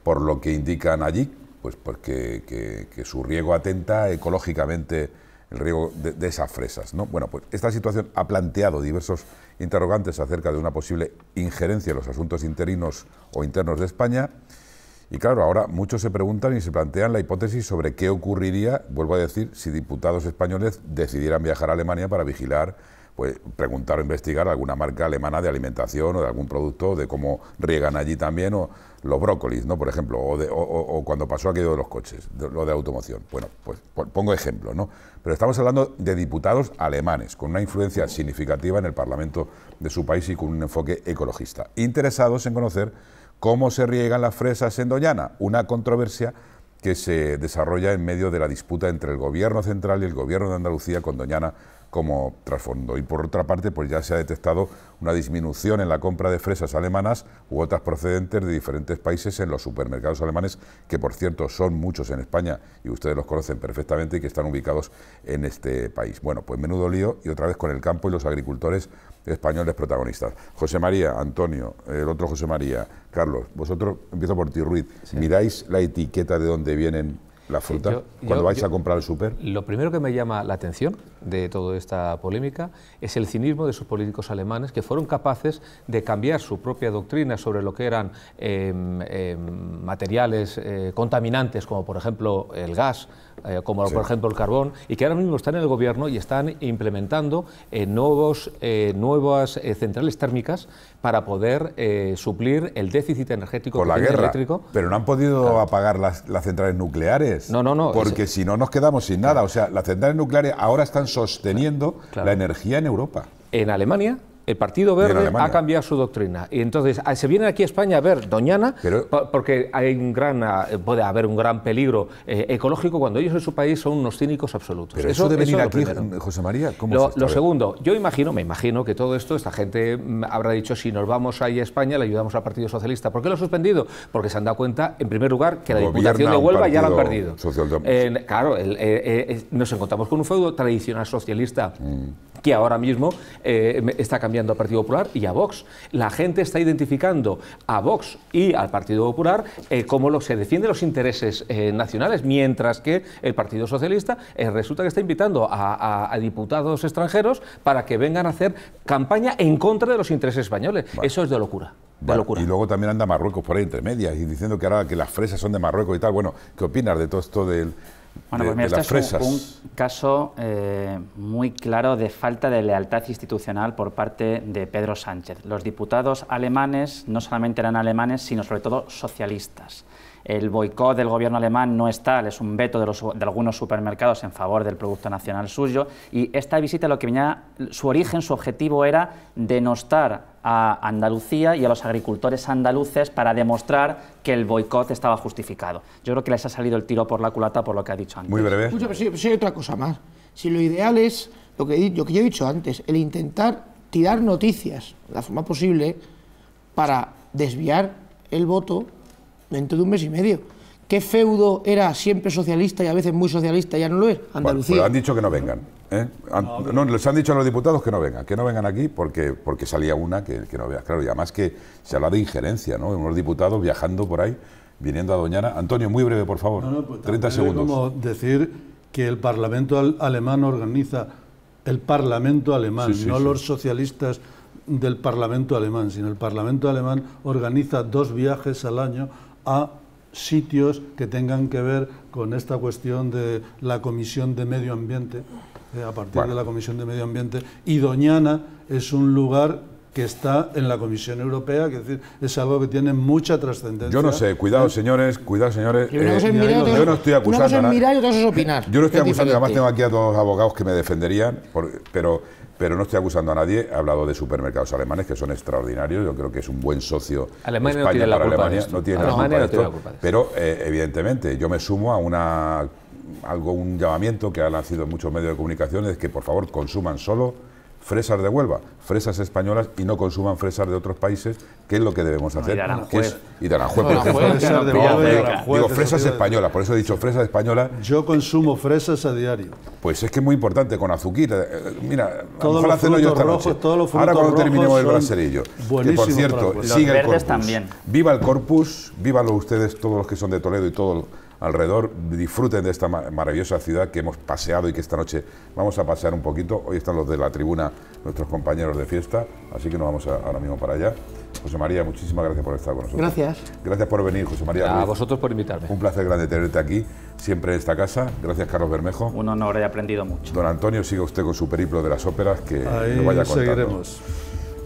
por lo que indican allí, pues porque que, su riego atenta ecológicamente el riego de, esas fresas. ¿no? Bueno, pues esta situación ha planteado diversos interrogantes acerca de una posible injerencia en los asuntos interinos o internos de España y claro, ahora muchos se preguntan y se plantean la hipótesis sobre qué ocurriría, vuelvo a decir, si diputados españoles decidieran viajar a Alemania para vigilar, pues preguntar o investigar alguna marca alemana de alimentación o de algún producto, de cómo riegan allí también, o los brócolis, ¿no? Por ejemplo, o, cuando pasó aquello de los coches, lo de automoción. Bueno, pues, pues pongo ejemplo, ¿no? Pero estamos hablando de diputados alemanes, con una influencia significativa en el Parlamento de su país y con un enfoque ecologista, interesados en conocer ¿Cómo se riegan las fresas en Doñana? Una controversia que se desarrolla en medio de la disputa entre el Gobierno central y el Gobierno de Andalucía con Doñana como trasfondo. Y por otra parte, pues ya se ha detectado una disminución en la compra de fresas alemanas u otras procedentes de diferentes países en los supermercados alemanes, que por cierto son muchos en España y ustedes los conocen perfectamente y que están ubicados en este país. Bueno, pues menudo lío y otra vez con el campo y los agricultores españoles protagonistas. José María, Antonio, el otro José María, Carlos, vosotros, empiezo por ti, Ruiz, ¿miráis la etiqueta de dónde vienen las frutas cuando vais a comprar el súper? Lo primero que me llama la atención de toda esta polémica es el cinismo de sus políticos alemanes que fueron capaces de cambiar su propia doctrina sobre lo que eran em, em, materiales eh, contaminantes, como por ejemplo el gas, eh, como por ejemplo el carbón, y que ahora mismo están en el gobierno y están implementando eh, nuevos, eh, nuevas centrales térmicas para poder suplir el déficit energético Por la guerra, Pero no han podido apagar las, las, centrales nucleares. No, no, no. Porque si no nos quedamos sin nada. O sea, las centrales nucleares ahora están sosteniendo la energía en Europa. En Alemania el Partido Verde ha cambiado su doctrina. Y entonces ah, se vienen aquí a España a ver Doñana, porque hay un gran, ah, puede haber un gran peligro eh, ecológico cuando ellos en su país son unos cínicos absolutos. Pero eso, eso de venir aquí, José María, ¿cómo Lo, lo segundo, yo imagino, me imagino que todo esto, esta gente mm, habrá dicho, si nos vamos ahí a España, le ayudamos al Partido Socialista. ¿Por qué lo ha suspendido? Porque se han dado cuenta, en primer lugar, que la Diputación de Huelva ya la han perdido. claro, eh, eh, nos encontramos con un feudo tradicional socialista mm. que ahora mismo está cambiando cambiando a Partido Popular y a Vox. La gente está identificando a Vox y al Partido Popular eh, como lo, se defiende los intereses eh, nacionales, mientras que el Partido Socialista eh, resulta que está invitando a, diputados extranjeros para que vengan a hacer campaña en contra de los intereses españoles. Eso es de locura. De locura. Y luego también anda Marruecos por ahí entre medias y diciendo que ahora que las fresas son de Marruecos y tal. Bueno, ¿qué opinas de todo esto del... Bueno, pues mira, este es un, caso eh, muy claro de falta de lealtad institucional por parte de Pedro Sánchez. Los diputados alemanes no solamente eran alemanes, sino sobre todo socialistas. El boicot del gobierno alemán no es tal, es un veto de, de algunos supermercados en favor del producto nacional suyo. Y esta visita, lo que venía, su origen, su objetivo era denostar a Andalucía y a los agricultores andaluces para demostrar que el boicot estaba justificado. Yo creo que les ha salido el tiro por la culata por lo que ha dicho antes. Muy breve. sí, otra cosa más. Si lo ideal es lo que, lo que yo he dicho antes, el intentar tirar noticias de la forma posible para desviar el voto dentro de un mes y medio. ¿Qué feudo era siempre socialista y a veces muy socialista? y Ya no lo es. Pues Andalucía. Bueno, han dicho que no vengan. ¿eh? No, les han dicho a los diputados que no vengan, que no vengan aquí porque, porque salía una que, que no veas. Claro, y además que se habla de injerencia, ¿no? Unos diputados viajando por ahí, viniendo a Doñana. Antonio, muy breve, por favor. No, no, 30 pues, segundos. decir que el Parlamento alemán organiza el Parlamento alemán, no los socialistas del Parlamento alemán, sino el Parlamento alemán organiza dos viajes al año a sitios que tengan que ver con esta cuestión de la Comisión de Medio Ambiente eh, a partir de la Comisión de Medio Ambiente, y Doñana es un lugar que está en la Comisión Europea, que es decir, es algo que tiene mucha trascendencia. Yo no sé, cuidado eh, señores, cuidado señores. Eh, yo no estoy acusando. opinar. Yo no estoy acusando, además tengo aquí a dos abogados que me defenderían, pero, pero no estoy acusando a nadie. He hablado de supermercados alemanes que son extraordinarios, yo creo que es un buen socio Alemania España no tiene la culpa no tiene la culpa, Pero evidentemente yo me sumo a una algo, un llamamiento que ha nacido en muchos medios de comunicación es que por favor consuman solo fresas de Huelva, fresas españolas y no consuman fresas de otros países, que es lo que debemos hacer. y, Aranjuez. y digo, fresas españolas, por eso he dicho fresas españolas. Yo consumo fresas a diario. Pues es que es muy importante, con azuquita. Mira, todos los frutos yo Ahora cuando terminemos el braserillo. Que por cierto, sigue el corpus. También. Viva el corpus, vívalo ustedes todos los que son de Toledo y todos alrededor, disfruten de esta maravillosa ciudad que hemos paseado y que esta noche vamos a pasear un poquito. Hoy están los de la tribuna, nuestros compañeros de fiesta, así que nos vamos ahora mismo para allá. José María, muchísimas gracias por estar con nosotros. Gracias. Gracias por venir, José María. A vosotros por invitarme. Un placer grande tenerte aquí, siempre en esta casa. Gracias, Carlos Bermejo. Un honor, he aprendido mucho. Don Antonio, siga usted con su periplo de las óperas, que lo vaya contando. seguiremos.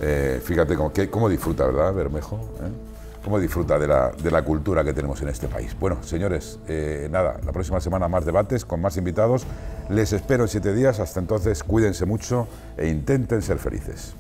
Eh, fíjate cómo, disfruta, ¿verdad, Bermejo? ¿Eh? cómo disfruta de la, cultura que tenemos en este país. Bueno, señores, eh, nada, la próxima semana más debates con más invitados. Les espero en siete días. Hasta entonces, cuídense mucho e intenten ser felices.